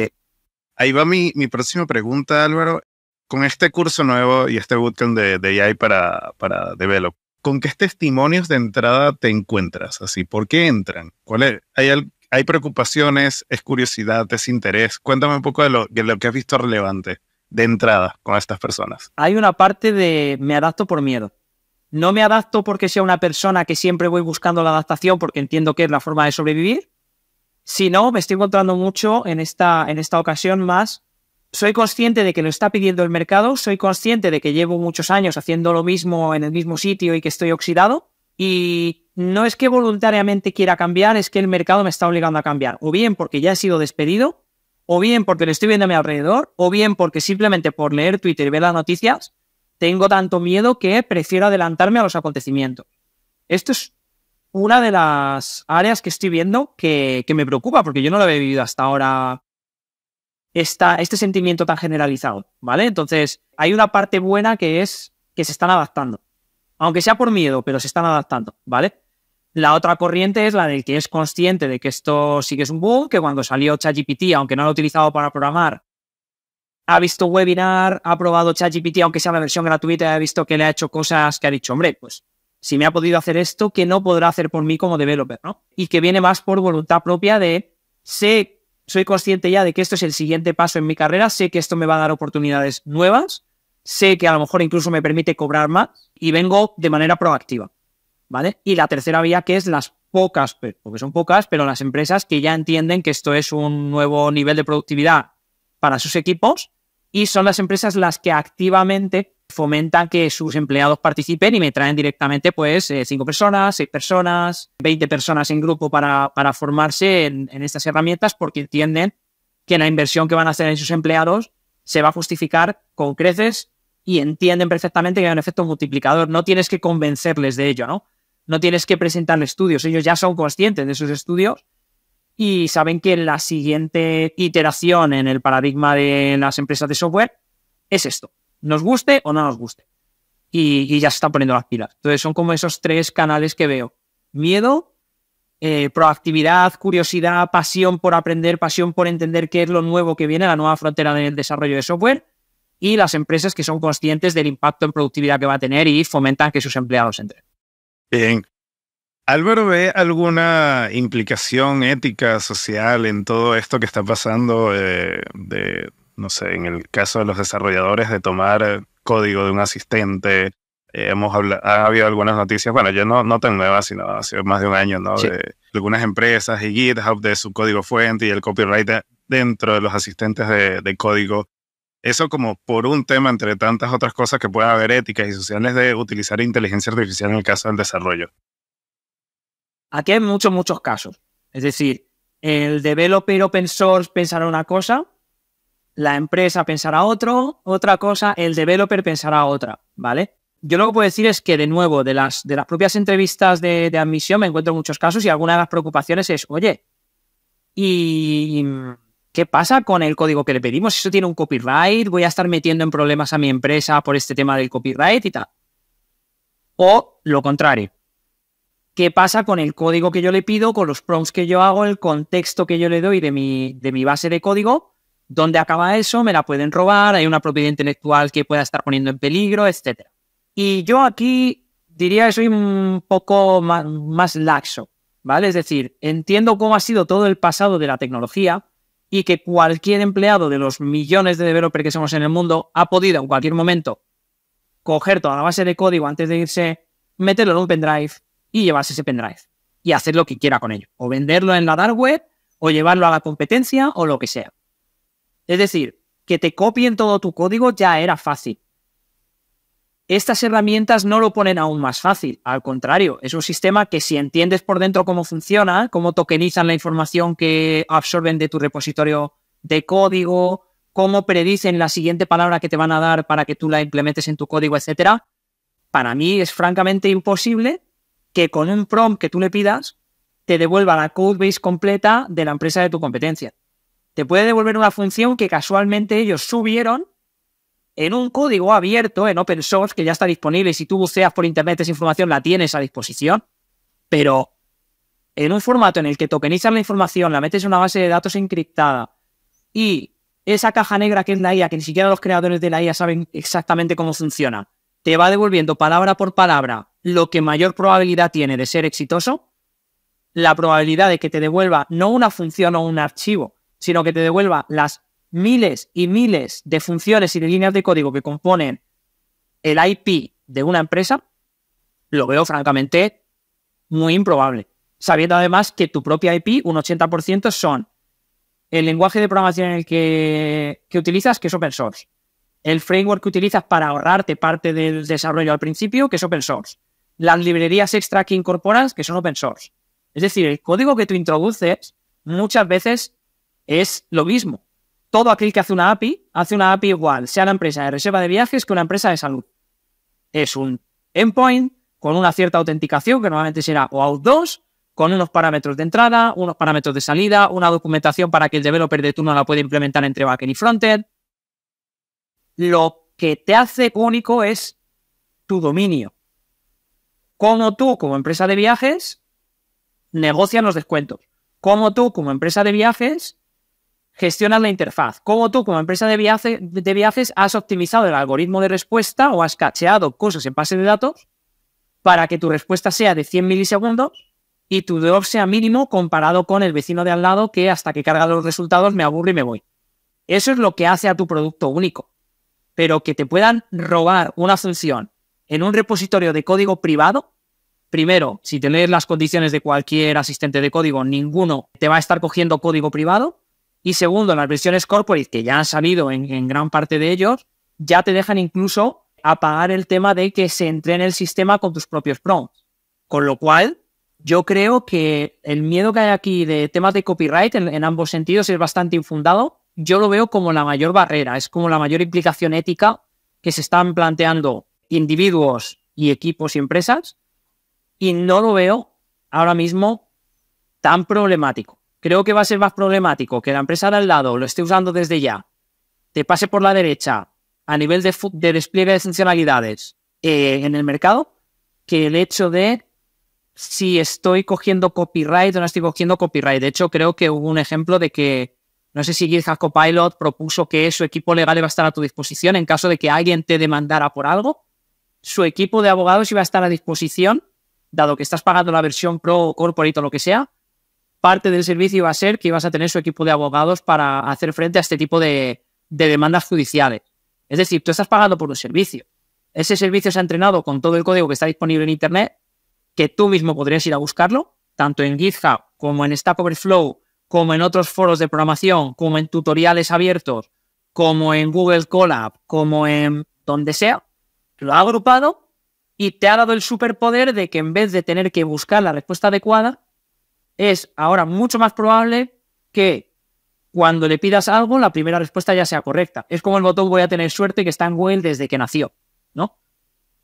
Ahí va mi, mi próxima pregunta, Álvaro. Con este curso nuevo y este bootcamp de, de AI para, para Develop, ¿con qué testimonios de entrada te encuentras? Así, ¿Por qué entran? ¿Cuál ¿Hay, ¿Hay preocupaciones? ¿Es curiosidad? ¿Es interés? Cuéntame un poco de lo, de lo que has visto relevante de entrada con estas personas. Hay una parte de me adapto por miedo. No me adapto porque sea una persona que siempre voy buscando la adaptación porque entiendo que es la forma de sobrevivir, Si no, me estoy encontrando mucho en esta, en esta ocasión más. Soy consciente de que lo está pidiendo el mercado, soy consciente de que llevo muchos años haciendo lo mismo en el mismo sitio y que estoy oxidado, y no es que voluntariamente quiera cambiar, es que el mercado me está obligando a cambiar, o bien porque ya he sido despedido, o bien porque lo estoy viendo a mi alrededor, o bien porque simplemente por leer Twitter y ver las noticias, tengo tanto miedo que prefiero adelantarme a los acontecimientos. Esto es una de las áreas que estoy viendo que, me preocupa, porque yo no lo he vivido hasta ahora este sentimiento tan generalizado, ¿vale? Entonces, hay una parte buena que es que se están adaptando, aunque sea por miedo, pero se están adaptando, ¿vale? La otra corriente es la del que es consciente de que esto sí que es un boom, que cuando salió ChatGPT, aunque no lo he utilizado para programar, ha visto webinar, ha probado ChatGPT, aunque sea la versión gratuita, ha visto que le ha hecho cosas que ha dicho, hombre, pues si me ha podido hacer esto, ¿qué no podrá hacer por mí como developer, ¿no? Y que viene más por voluntad propia de, sé, soy consciente ya de que esto es el siguiente paso en mi carrera, sé que esto me va a dar oportunidades nuevas, sé que a lo mejor incluso me permite cobrar más y vengo de manera proactiva, ¿vale? Y la tercera vía que es las pocas, pues, porque son pocas, pero las empresas que ya entienden que esto es un nuevo nivel de productividad para sus equipos y son las empresas las que activamente fomentan que sus empleados participen y me traen directamente pues eh, cinco personas, seis personas, 20 personas en grupo para, formarse en, estas herramientas porque entienden que la inversión que van a hacer en sus empleados se va a justificar con creces y entienden perfectamente que hay un efecto multiplicador. No tienes que convencerles de ello, ¿no? No tienes que presentar estudios. Ellos ya son conscientes de sus estudios y saben que la siguiente iteración en el paradigma de las empresas de software es esto, nos guste o no nos guste. Y, ya se están poniendo las pilas. Entonces son como esos tres canales que veo. Miedo, eh, proactividad, curiosidad, pasión por aprender, pasión por entender qué es lo nuevo que viene, la nueva frontera del desarrollo de software y las empresas que son conscientes del impacto en productividad que va a tener y fomentan que sus empleados entren. Bien, Álvaro ve alguna implicación ética, social en todo esto que está pasando eh, de, no sé, en el caso de los desarrolladores de tomar código de un asistente. Eh, hemos ha habido algunas noticias, bueno, yo no, no tan nuevas, sino hace más de un año, ¿no? De algunas empresas y GitHub de su código fuente y el copyright dentro de los asistentes de, código. Eso como por un tema entre tantas otras cosas que puede haber éticas y sociales de utilizar inteligencia artificial en el caso del desarrollo. Aquí hay muchos, muchos casos. Es decir, el developer open source pensará una cosa, la empresa pensará otro, otra cosa, el developer pensará otra, ¿vale? Yo lo que puedo decir es que, de nuevo, de las, de las propias entrevistas de, admisión me encuentro muchos casos y alguna de las preocupaciones es, oye, ¿y qué pasa con el código que le pedimos? ¿Eso tiene un copyright? ¿Voy a estar metiendo en problemas a mi empresa por este tema del copyright y tal? O lo contrario, qué pasa con el código que yo le pido, con los prompts que yo hago, el contexto que yo le doy de mi, de mi base de código, dónde acaba eso, me la pueden robar, hay una propiedad intelectual que pueda estar poniendo en peligro, etc. Y yo aquí diría que soy un poco más, laxo, ¿vale? Es decir, entiendo cómo ha sido todo el pasado de la tecnología, y que cualquier empleado de los millones de developers que somos en el mundo ha podido en cualquier momento coger toda la base de código antes de irse, meterlo en un pendrive, y llevarse ese pendrive y hacer lo que quiera con ello, o venderlo en la dark web, o llevarlo a la competencia, o lo que sea. Es decir, que te copien todo tu código ya era fácil. Estas herramientas no lo ponen aún más fácil, al contrario, es un sistema que si entiendes por dentro cómo funciona, cómo tokenizan la información que absorben de tu repositorio de código, cómo predicen la siguiente palabra que te van a dar para que tú la implementes en tu código, etcétera, para mí es francamente imposible que con un prompt que tú le pidas te devuelva la codebase completa de la empresa de tu competencia. Te puede devolver una función que casualmente ellos subieron en un código abierto, en open source, que ya está disponible. Si tú buceas por internet esa información, la tienes a disposición. Pero en un formato en el que tokenizas la información, la metes en una base de datos encriptada y esa caja negra que es la IA, que ni siquiera los creadores de la IA saben exactamente cómo funciona, te va devolviendo palabra por palabra lo que mayor probabilidad tiene de ser exitoso, la probabilidad de que te devuelva no una función o un archivo, sino que te devuelva las miles y miles de funciones y de líneas de código que componen el IP de una empresa, lo veo francamente muy improbable. Sabiendo además que tu propia IP, un 80% son el lenguaje de programación en el que, que, utilizas, que es open source. El framework que utilizas para ahorrarte parte del desarrollo al principio, que es open source las librerías extra que incorporas que son open source. Es decir, el código que tú introduces muchas veces es lo mismo. Todo aquel que hace una API, hace una API igual, sea la empresa de reserva de viajes que una empresa de salud. Es un endpoint con una cierta autenticación que normalmente será OAuth 2, con unos parámetros de entrada, unos parámetros de salida, una documentación para que el developer de turno la pueda implementar entre backend y frontend. Lo que te hace único es tu dominio cómo tú como empresa de viajes negocias los descuentos, cómo tú como empresa de viajes gestionas la interfaz, cómo tú como empresa de, viajes has optimizado el algoritmo de respuesta o has cacheado cosas en base de datos para que tu respuesta sea de 100 milisegundos y tu drop sea mínimo comparado con el vecino de al lado que hasta que carga los resultados me aburre y me voy. Eso es lo que hace a tu producto único. Pero que te puedan robar una función en un repositorio de código privado, primero, si tenéis las condiciones de cualquier asistente de código, ninguno te va a estar cogiendo código privado. Y segundo, las versiones corporate, que ya han salido en, gran parte de ellos, ya te dejan incluso apagar el tema de que se entrene el sistema con tus propios prompts. Con lo cual, yo creo que el miedo que hay aquí de temas de copyright en, ambos sentidos es bastante infundado. Yo lo veo como la mayor barrera, es como la mayor implicación ética que se están planteando individuos y equipos y empresas, y no lo veo ahora mismo tan problemático. Creo que va a ser más problemático que la empresa de al lado lo esté usando desde ya, te pase por la derecha a nivel de, despliegue de funcionalidades eh, en el mercado, que el hecho de si estoy cogiendo copyright o no estoy cogiendo copyright. De hecho, creo que hubo un ejemplo de que, no sé si GitHub Copilot propuso que su equipo legal iba a estar a tu disposición en caso de que alguien te demandara por algo su equipo de abogados iba a estar a disposición, dado que estás pagando la versión Pro, Corporate o lo que sea, parte del servicio iba a ser que ibas a tener su equipo de abogados para hacer frente a este tipo de, demandas judiciales. Es decir, tú estás pagando por un servicio. Ese servicio se ha entrenado con todo el código que está disponible en Internet, que tú mismo podrías ir a buscarlo, tanto en GitHub como en Stack Overflow, como en otros foros de programación, como en tutoriales abiertos, como en Google Colab, como en donde sea, lo ha agrupado y te ha dado el superpoder de que en vez de tener que buscar la respuesta adecuada, es ahora mucho más probable que cuando le pidas algo, la primera respuesta ya sea correcta. Es como el botón voy a tener suerte que está en Google desde que nació, ¿no?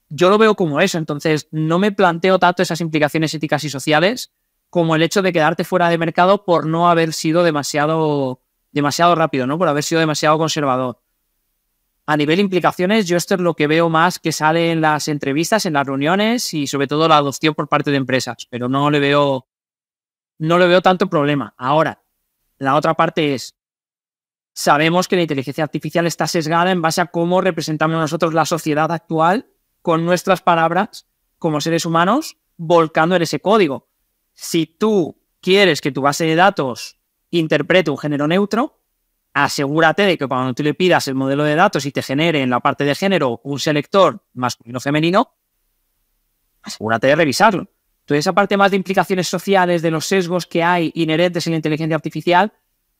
Yo lo veo como eso, entonces no me planteo tanto esas implicaciones éticas y sociales como el hecho de quedarte fuera de mercado por no haber sido demasiado, demasiado rápido, ¿no? Por haber sido demasiado conservador a nivel implicaciones, yo esto es lo que veo más que sale en las entrevistas, en las reuniones y sobre todo la adopción por parte de empresas, pero no le veo, no le veo tanto problema. Ahora, la otra parte es, sabemos que la inteligencia artificial está sesgada en base a cómo representamos nosotros la sociedad actual con nuestras palabras como seres humanos, volcando en ese código. Si tú quieres que tu base de datos interprete un género neutro, asegúrate de que cuando tú le pidas el modelo de datos y te genere en la parte de género un selector masculino femenino, asegúrate de revisarlo. Entonces, esa parte más de implicaciones sociales, de los sesgos que hay inherentes en la inteligencia artificial,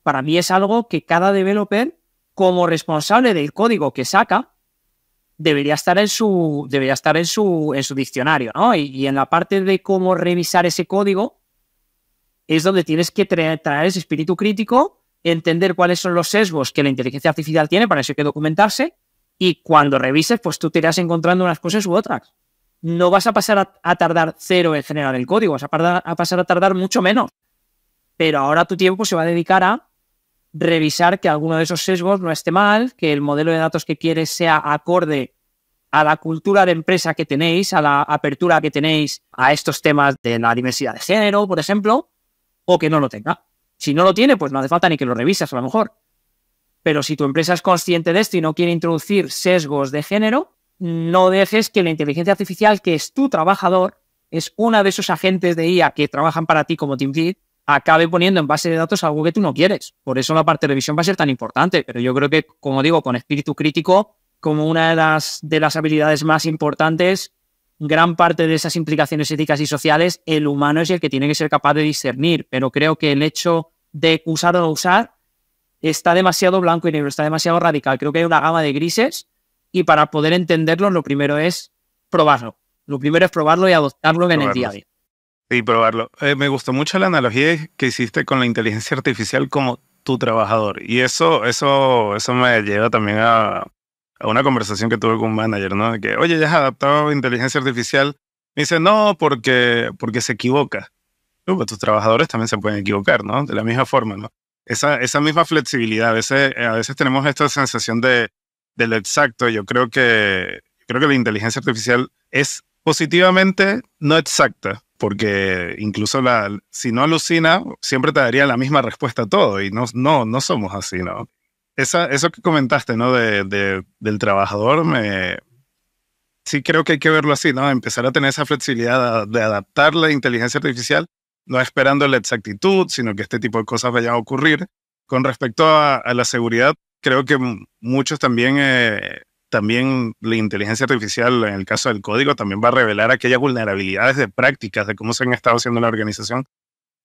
para mí es algo que cada developer, como responsable del código que saca, debería estar en su, debería estar en su, en su diccionario, ¿no? Y, en la parte de cómo revisar ese código es donde tienes que traer ese espíritu crítico entender cuáles son los sesgos que la inteligencia artificial tiene, para eso hay que documentarse, y cuando revises, pues tú te irás encontrando unas cosas u otras. No vas a pasar a, tardar cero en generar el código, vas a, a pasar a tardar mucho menos. Pero ahora tu tiempo se va a dedicar a revisar que alguno de esos sesgos no esté mal, que el modelo de datos que quieres sea acorde a la cultura de empresa que tenéis, a la apertura que tenéis a estos temas de la diversidad de género, por ejemplo, o que no lo tenga. Si no lo tiene, pues no hace falta ni que lo revises a lo mejor. Pero si tu empresa es consciente de esto y no quiere introducir sesgos de género, no dejes que la inteligencia artificial, que es tu trabajador, es una de esos agentes de IA que trabajan para ti como Team acabe poniendo en base de datos algo que tú no quieres. Por eso la parte de revisión va a ser tan importante. Pero yo creo que, como digo, con espíritu crítico, como una de las, de las habilidades más importantes, gran parte de esas implicaciones éticas y sociales, el humano es el que tiene que ser capaz de discernir. Pero creo que el hecho de usar o no usar está demasiado blanco y negro, está demasiado radical. Creo que hay una gama de grises y para poder entenderlo lo primero es probarlo. Lo primero es probarlo y adoptarlo en el día a día. Sí, probarlo. Eh, me gustó mucho la analogía que hiciste con la inteligencia artificial como tu trabajador. Y eso, eso, eso me lleva también a, una conversación que tuve con un manager, ¿no? Que, oye, ya has adaptado inteligencia artificial. Me dice, no, porque, porque se equivoca. Pues, tus trabajadores también se pueden equivocar, ¿no? De la misma forma, ¿no? Esa, esa misma flexibilidad, a veces, eh, a veces tenemos esta sensación de, del lo exacto, yo creo que, creo que la inteligencia artificial es positivamente no exacta, porque incluso la, si no alucina, siempre te daría la misma respuesta a todo y no, no, no somos así, ¿no? Esa, eso que comentaste, ¿no? del trabajador, me, sí creo que hay que verlo así, ¿no? Empezar a tener esa flexibilidad de adaptar la inteligencia artificial no esperando la exactitud, sino que este tipo de cosas vayan a ocurrir. Con respecto a, la seguridad, creo que muchos también, eh, también la inteligencia artificial, en el caso del código, también va a revelar aquellas vulnerabilidades de prácticas, de cómo se han estado haciendo en la organización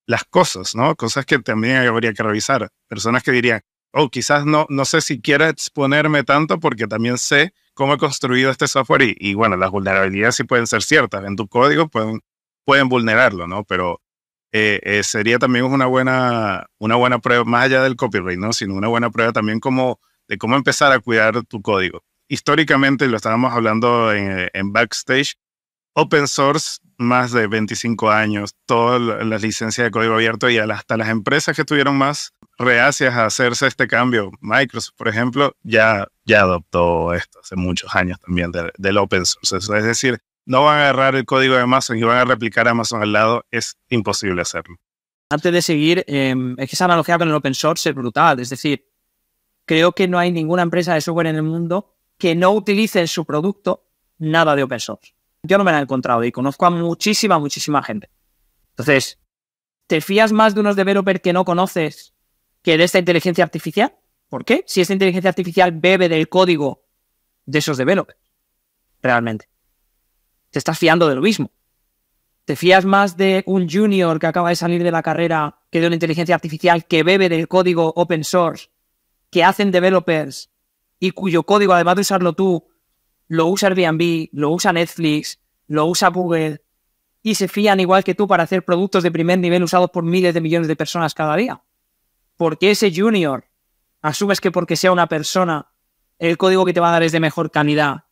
las cosas, ¿no? Cosas que también habría que revisar. Personas que dirían, oh, quizás no, no sé si quiera exponerme tanto porque también sé cómo he construido este software y, bueno, las vulnerabilidades sí pueden ser ciertas. En tu código pueden, pueden vulnerarlo, ¿no? Pero eh, eh, sería también una buena, una buena prueba, más allá del copyright, ¿no? sino una buena prueba también como, de cómo empezar a cuidar tu código. Históricamente, lo estábamos hablando en, backstage, open source, más de 25 años, todas las licencias de código abierto y hasta las empresas que estuvieron más reacias a hacerse este cambio, Microsoft, por ejemplo, ya, ya adoptó esto hace muchos años también del, del open source. Es decir, no van a agarrar el código de Amazon y van a replicar Amazon al lado, es imposible hacerlo. Antes de seguir, em, es que esa analogía con el open source es brutal. Es decir, creo que no hay ninguna empresa de software en el mundo que no utilice en su producto nada de open source. Yo no me la he encontrado y conozco a muchísima, muchísima gente. Entonces, ¿te fías más de unos developers que no conoces que de esta inteligencia artificial? ¿Por qué? Si esta inteligencia artificial bebe del código de esos developers, realmente te estás fiando de lo mismo. ¿Te fías más de un junior que acaba de salir de la carrera que de una inteligencia artificial que bebe del código open source que hacen developers y cuyo código, además de usarlo tú, lo usa Airbnb, lo usa Netflix, lo usa Google y se fían igual que tú para hacer productos de primer nivel usados por miles de millones de personas cada día? Porque ese junior asumes que porque sea una persona el código que te va a dar es de mejor calidad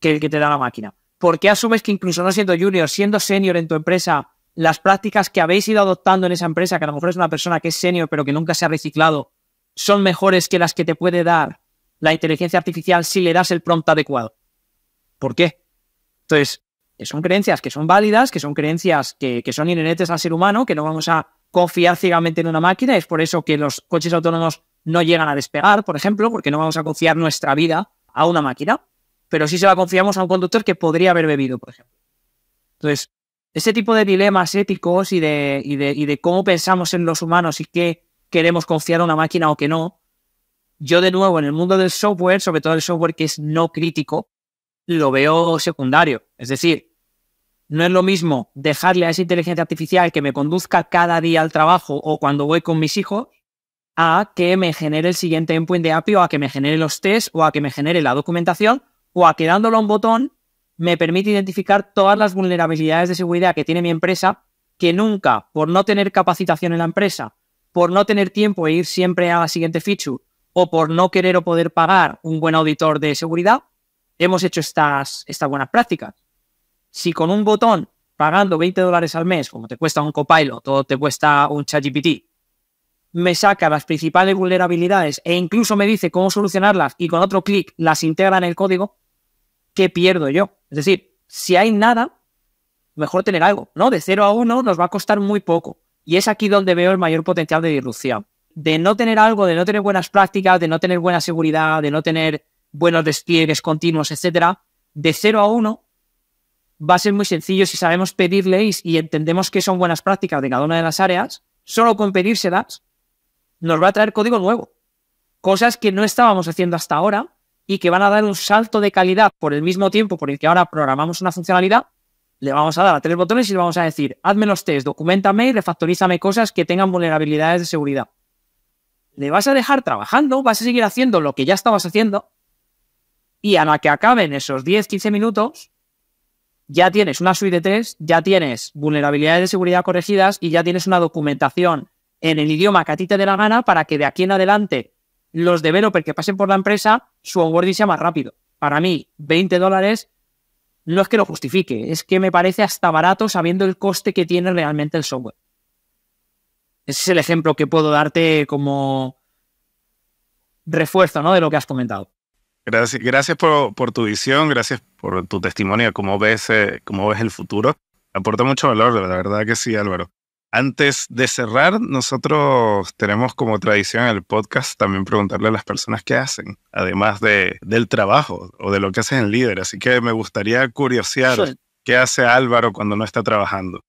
que el que te da la máquina? ¿por qué asumes que incluso no siendo junior, siendo senior en tu empresa, las prácticas que habéis ido adoptando en esa empresa, que a lo mejor es una persona que es senior pero que nunca se ha reciclado, son mejores que las que te puede dar la inteligencia artificial si le das el prompt adecuado? ¿Por qué? Entonces, eh, son creencias que son válidas, que son creencias que, son inherentes al ser humano, que no vamos a confiar ciegamente en una máquina. Es por eso que los coches autónomos no llegan a despegar, por ejemplo, porque no vamos a confiar nuestra vida a una máquina pero sí se la confiamos a un conductor que podría haber bebido, por ejemplo. Entonces, ese tipo de dilemas éticos y de, cómo pensamos en los humanos y qué queremos confiar a una máquina o que no, yo de nuevo en el mundo del software, sobre todo el software que es no crítico, lo veo secundario. Es decir, no es lo mismo dejarle a esa inteligencia artificial que me conduzca cada día al trabajo o cuando voy con mis hijos a que me genere el siguiente endpoint de API o a que me genere los tests o a que me genere la documentación o a quedándolo a un botón, me permite identificar todas las vulnerabilidades de seguridad que tiene mi empresa, que nunca, por no tener capacitación en la empresa, por no tener tiempo e ir siempre a la siguiente feature, o por no querer o poder pagar un buen auditor de seguridad, hemos hecho estas, estas buenas prácticas. Si con un botón, pagando 20 dólares al mes, como te cuesta un copilot o te cuesta un ChatGPT, me saca las principales vulnerabilidades e incluso me dice cómo solucionarlas y con otro clic las integra en el código, ¿qué pierdo yo? Es decir, si hay nada, mejor tener algo, ¿no? De cero a uno nos va a costar muy poco. Y es aquí donde veo el mayor potencial de disrupción. De no tener algo, de no tener buenas prácticas, de no tener buena seguridad, de no tener buenos despliegues continuos, etcétera, de cero a uno va a ser muy sencillo si sabemos pedirle y entendemos que son buenas prácticas de cada una de las áreas, solo con pedírselas nos va a traer código nuevo. Cosas que no estábamos haciendo hasta ahora y que van a dar un salto de calidad por el mismo tiempo por el que ahora programamos una funcionalidad, le vamos a dar a tres botones y le vamos a decir, hazme los test, documentame y refactorízame cosas que tengan vulnerabilidades de seguridad. Le vas a dejar trabajando, vas a seguir haciendo lo que ya estabas haciendo y a la que acaben esos 10-15 minutos, ya tienes una suite de test, ya tienes vulnerabilidades de seguridad corregidas y ya tienes una documentación en el idioma que a ti te dé la gana para que de aquí en adelante los developers que pasen por la empresa, su onboarding sea más rápido. Para mí, 20 dólares no es que lo justifique, es que me parece hasta barato sabiendo el coste que tiene realmente el software. Ese es el ejemplo que puedo darte como refuerzo ¿no? de lo que has comentado. Gracias, gracias por, tu visión, gracias por tu testimonio, cómo ves, eh, cómo ves el futuro. Aporta mucho valor, la verdad que sí, Álvaro. Antes de cerrar, nosotros tenemos como tradición en el podcast también preguntarle a las personas qué hacen, además del trabajo o de lo que hacen en líder. Así que me gustaría curiosear qué hace Álvaro cuando no está trabajando.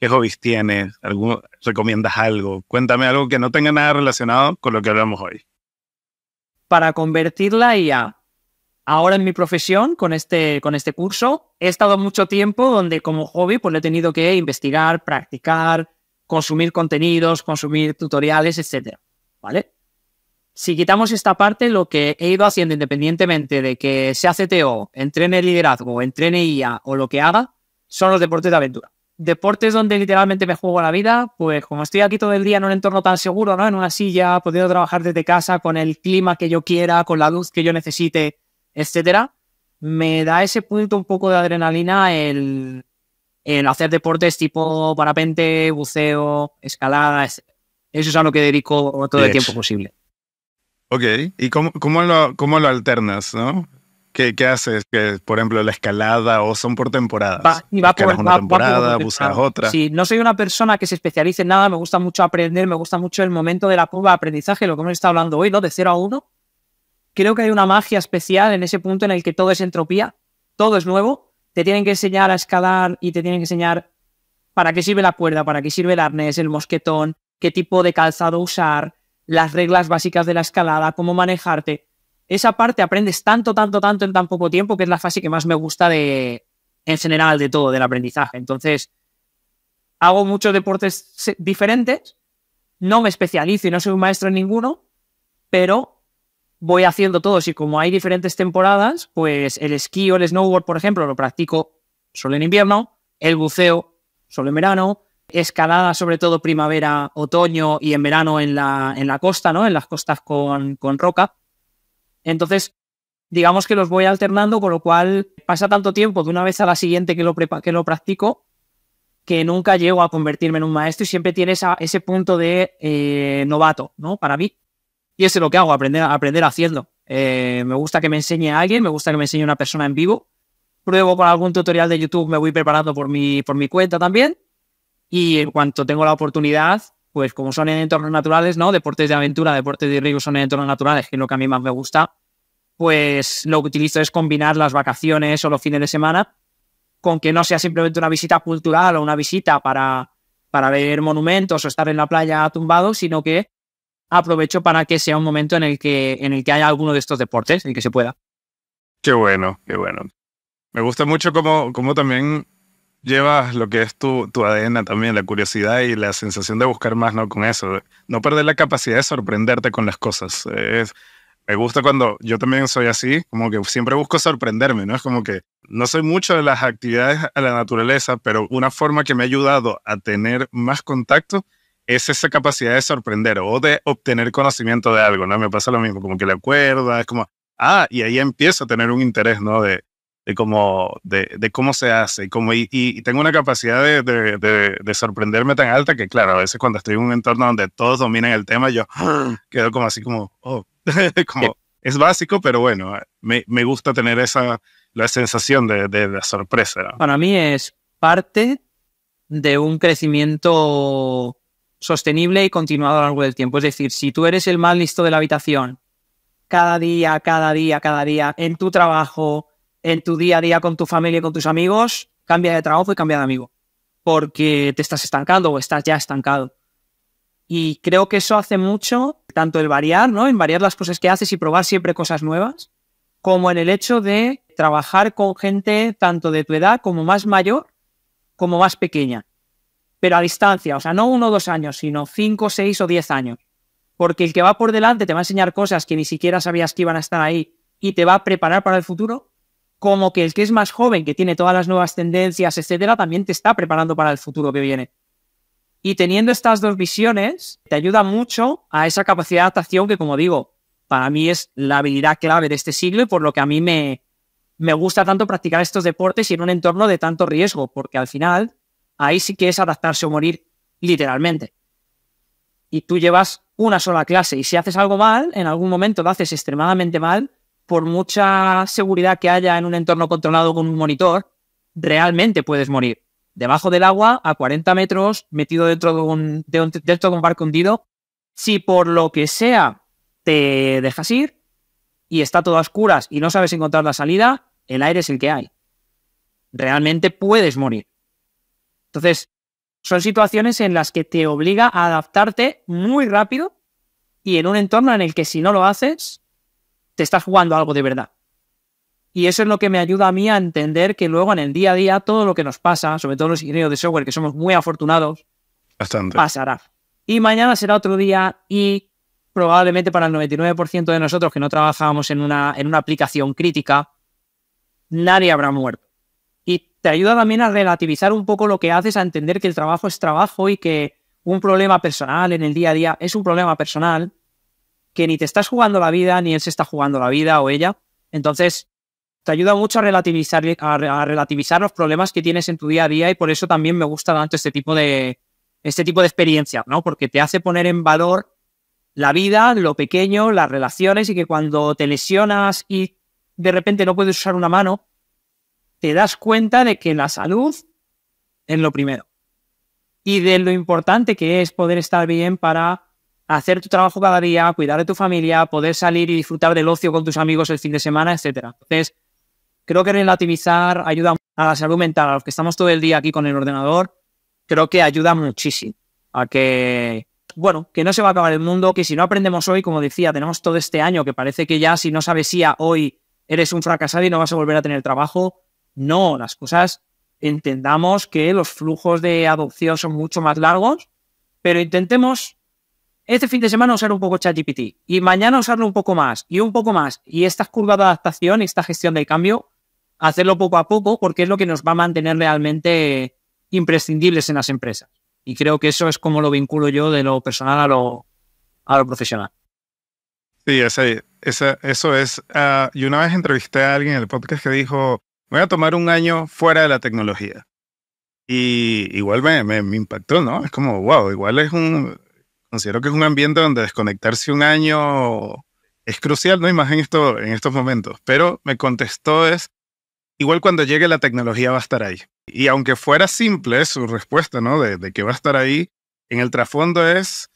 ¿Qué hobbies tienes? ¿Algún, ¿Recomiendas algo? Cuéntame algo que no tenga nada relacionado con lo que hablamos hoy. Para convertirla ya ahora en mi profesión con este, con este curso, he estado mucho tiempo donde como hobby pues lo he tenido que investigar, practicar, consumir contenidos, consumir tutoriales, etcétera, ¿vale? Si quitamos esta parte, lo que he ido haciendo independientemente de que sea CTO, entrene liderazgo, entrene IA o lo que haga, son los deportes de aventura. Deportes donde literalmente me juego la vida, pues como estoy aquí todo el día en un entorno tan seguro, ¿no? En una silla, pudiendo trabajar desde casa con el clima que yo quiera, con la luz que yo necesite, etcétera, me da ese punto un poco de adrenalina el en hacer deportes tipo parapente, buceo, escalada, Eso es a lo que dedico todo el tiempo posible. Ok, ¿y cómo, lo, alternas, no? ¿Qué, haces? por ejemplo, la escalada o son por temporadas. Va, y va por, una temporada, buscas otra. Sí, no soy una persona que se especialice en nada, me gusta mucho aprender, me gusta mucho el momento de la curva de aprendizaje, lo que hemos estado hablando hoy, ¿no? De 0 a 1. Creo que hay una magia especial en ese punto en el que todo es entropía, todo es nuevo te tienen que enseñar a escalar y te tienen que enseñar para qué sirve la cuerda, para qué sirve el arnés, el mosquetón, qué tipo de calzado usar, las reglas básicas de la escalada, cómo manejarte. Esa parte aprendes tanto, tanto, tanto en tan poco tiempo que es la fase que más me gusta de, en general de todo, del aprendizaje. Entonces, hago muchos deportes diferentes, no me especializo y no soy un maestro en ninguno, pero voy haciendo todos y como hay diferentes temporadas, pues el esquí o el snowboard, por ejemplo, lo practico solo en invierno, el buceo solo en verano, escalada sobre todo primavera, otoño y en verano en la, en la costa, ¿no? En las costas con, roca. Entonces, digamos que los voy alternando, con lo cual pasa tanto tiempo de una vez a la siguiente que lo, que lo practico que nunca llego a convertirme en un maestro y siempre tiene ese punto de eh, novato, ¿no? Para mí. Y eso es lo que hago, aprender, aprender haciendo. Eh, me gusta que me enseñe a alguien, me gusta que me enseñe una persona en vivo. Pruebo con algún tutorial de YouTube, me voy preparando por mi, por mi cuenta también. Y en cuanto tengo la oportunidad, pues como son en entornos naturales, ¿no? Deportes de aventura, deportes de río son en entornos naturales, que es lo que a mí más me gusta, pues lo que utilizo es combinar las vacaciones o los fines de semana con que no sea simplemente una visita cultural o una visita para, para ver monumentos o estar en la playa tumbado, sino que aprovecho para que sea un momento en el que, en el que haya alguno de estos deportes, en el que se pueda. Qué bueno, qué bueno. Me gusta mucho cómo, cómo también llevas lo que es tu, tu ADN también, la curiosidad y la sensación de buscar más, ¿no? Con eso, no perder la capacidad de sorprenderte con las cosas. me gusta cuando yo también soy así, como que siempre busco sorprenderme, ¿no? Es como que no soy mucho de las actividades a la naturaleza, pero una forma que me ha ayudado a tener más contacto es esa capacidad de sorprender o de obtener conocimiento de algo, ¿no? Me pasa lo mismo, como que le acuerda es como, ah, y ahí empiezo a tener un interés, ¿no? De, de cómo, de, de, cómo se hace. Y, como, y, y tengo una capacidad de, de, sorprenderme tan alta que, claro, a veces cuando estoy en un entorno donde todos dominan el tema, yo quedo como así como, oh, como, eh. es básico, pero bueno, me, me gusta tener esa, la sensación de, de sorpresa. ¿no? Para mí es parte de un crecimiento sostenible y continuado a lo largo del tiempo. Es decir, si tú eres el más listo de la habitación, cada día, cada día, cada día, en tu trabajo, en tu día a día con tu familia y con tus amigos, cambia de trabajo y cambia de amigo, porque te estás estancando o estás ya estancado. Y creo que eso hace mucho, tanto el variar, ¿no? En variar las cosas que haces y probar siempre cosas nuevas, como en el hecho de trabajar con gente tanto de tu edad como más mayor, como más pequeña pero a distancia, o sea, no uno o dos años, sino cinco, seis o diez años. Porque el que va por delante te va a enseñar cosas que ni siquiera sabías que iban a estar ahí y te va a preparar para el futuro, como que el que es más joven, que tiene todas las nuevas tendencias, etcétera, también te está preparando para el futuro que viene. Y teniendo estas dos visiones, te ayuda mucho a esa capacidad de adaptación que, como digo, para mí es la habilidad clave de este siglo y por lo que a mí me, me gusta tanto practicar estos deportes y en un entorno de tanto riesgo, porque al final ahí sí que es adaptarse o morir literalmente. Y tú llevas una sola clase y si haces algo mal, en algún momento lo haces extremadamente mal, por mucha seguridad que haya en un entorno controlado con un monitor, realmente puedes morir. Debajo del agua, a 40 metros, metido dentro de un, barco hundido, si por lo que sea te dejas ir y está todo a oscuras y no sabes encontrar la salida, el aire es el que hay. Realmente puedes morir. Entonces, son situaciones en las que te obliga a adaptarte muy rápido y en un entorno en el que si no lo haces, te estás jugando algo de verdad. Y eso es lo que me ayuda a mí a entender que luego en el día a día todo lo que nos pasa, sobre todo los ingenieros de software, que somos muy afortunados, pasará. Y mañana será otro día y probablemente para el 99% de nosotros que no trabajábamos en una, en una aplicación crítica, nadie habrá muerto te ayuda también a relativizar un poco lo que haces, a entender que el trabajo es trabajo y que un problema personal en el día a día es un problema personal que ni te estás jugando la vida, ni él se está jugando la vida o ella. Entonces, te ayuda mucho a relativizar, a, relativizar los problemas que tienes en tu día a día y por eso también me gusta tanto este tipo de, este tipo de experiencia, ¿no? Porque te hace poner en valor la vida, lo pequeño, las relaciones y que cuando te lesionas y de repente no puedes usar una mano, te das cuenta de que la salud es lo primero y de lo importante que es poder estar bien para hacer tu trabajo cada día, cuidar de tu familia, poder salir y disfrutar del ocio con tus amigos el fin de semana, etcétera. Entonces, creo que relativizar ayuda a la salud mental, a los que estamos todo el día aquí con el ordenador, creo que ayuda muchísimo a que, bueno, que no se va a acabar el mundo, que si no aprendemos hoy, como decía, tenemos todo este año que parece que ya si no sabes ya hoy eres un fracasado y no vas a volver a tener trabajo. No, las cosas entendamos que los flujos de adopción son mucho más largos, pero intentemos este fin de semana usar un poco ChatGPT y mañana usarlo un poco más y un poco más. Y estas curvas de adaptación y esta gestión del cambio, hacerlo poco a poco porque es lo que nos va a mantener realmente imprescindibles en las empresas. Y creo que eso es como lo vinculo yo de lo personal a lo, a lo profesional. Sí, eso es. Yo ah, y una vez entrevisté a alguien en el podcast que dijo, voy a tomar un año fuera de la tecnología. Y igual me, impactó, ¿no? Es como, wow, igual es un, considero que es un ambiente donde desconectarse un año es crucial, ¿no? Y más en, esto, en estos momentos. Pero me contestó es, igual cuando llegue la tecnología va a estar ahí. Y aunque fuera simple su respuesta, ¿no? De, de, que va a estar ahí, en el trasfondo es,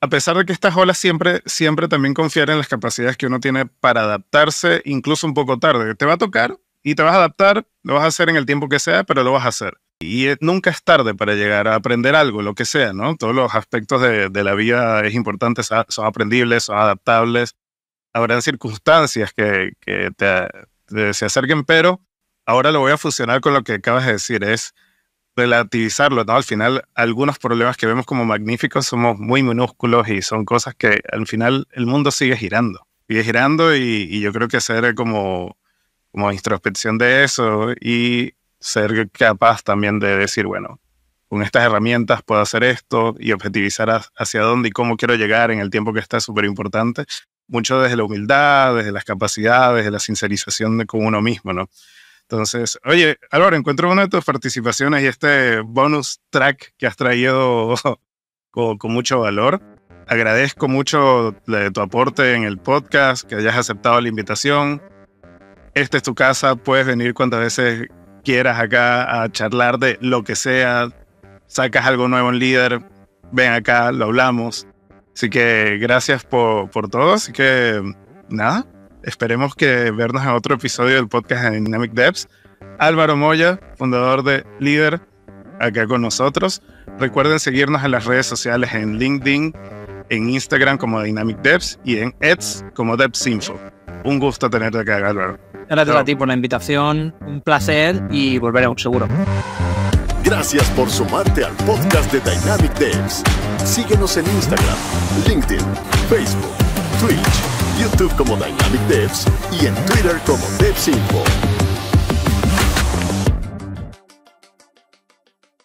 a pesar de que estas olas siempre, siempre también confiar en las capacidades que uno tiene para adaptarse, incluso un poco tarde. ¿Te va a tocar? y te vas a adaptar, lo vas a hacer en el tiempo que sea, pero lo vas a hacer. Y eh, nunca es tarde para llegar a aprender algo, lo que sea, ¿no? Todos los aspectos de, de la vida es importante, son aprendibles, son adaptables. Habrán circunstancias que, que te, se acerquen, pero ahora lo voy a fusionar con lo que acabas de decir, es relativizarlo, ¿no? Al final, algunos problemas que vemos como magníficos somos muy minúsculos y son cosas que al final el mundo sigue girando, sigue girando y, y yo creo que hacer como como introspección de eso y ser capaz también de decir, bueno, con estas herramientas puedo hacer esto y objetivizar hacia dónde y cómo quiero llegar en el tiempo que está súper importante. Mucho desde la humildad, desde las capacidades, desde la sincerización de con uno mismo, ¿no? Entonces, oye, ahora encuentro una de tus participaciones y este bonus track que has traído con, con mucho valor. Agradezco mucho tu aporte en el podcast, que hayas aceptado la invitación esta es tu casa, puedes venir cuantas veces quieras acá a charlar de lo que sea, sacas algo nuevo en líder, ven acá, lo hablamos. Así que gracias por, por todo, así que nada, esperemos que vernos en otro episodio del podcast de Dynamic Devs. Álvaro Moya, fundador de Líder, acá con nosotros. Recuerden seguirnos en las redes sociales en LinkedIn, en Instagram como Dynamic Devs y en Eds como Devs Info. Un gusto tenerte acá, Álvaro. Gracias a ti por la invitación, un placer y volveremos seguro. Gracias por sumarte al podcast de Dynamic Devs. Síguenos en Instagram, LinkedIn, Facebook, Twitch, YouTube como Dynamic Devs y en Twitter como Info.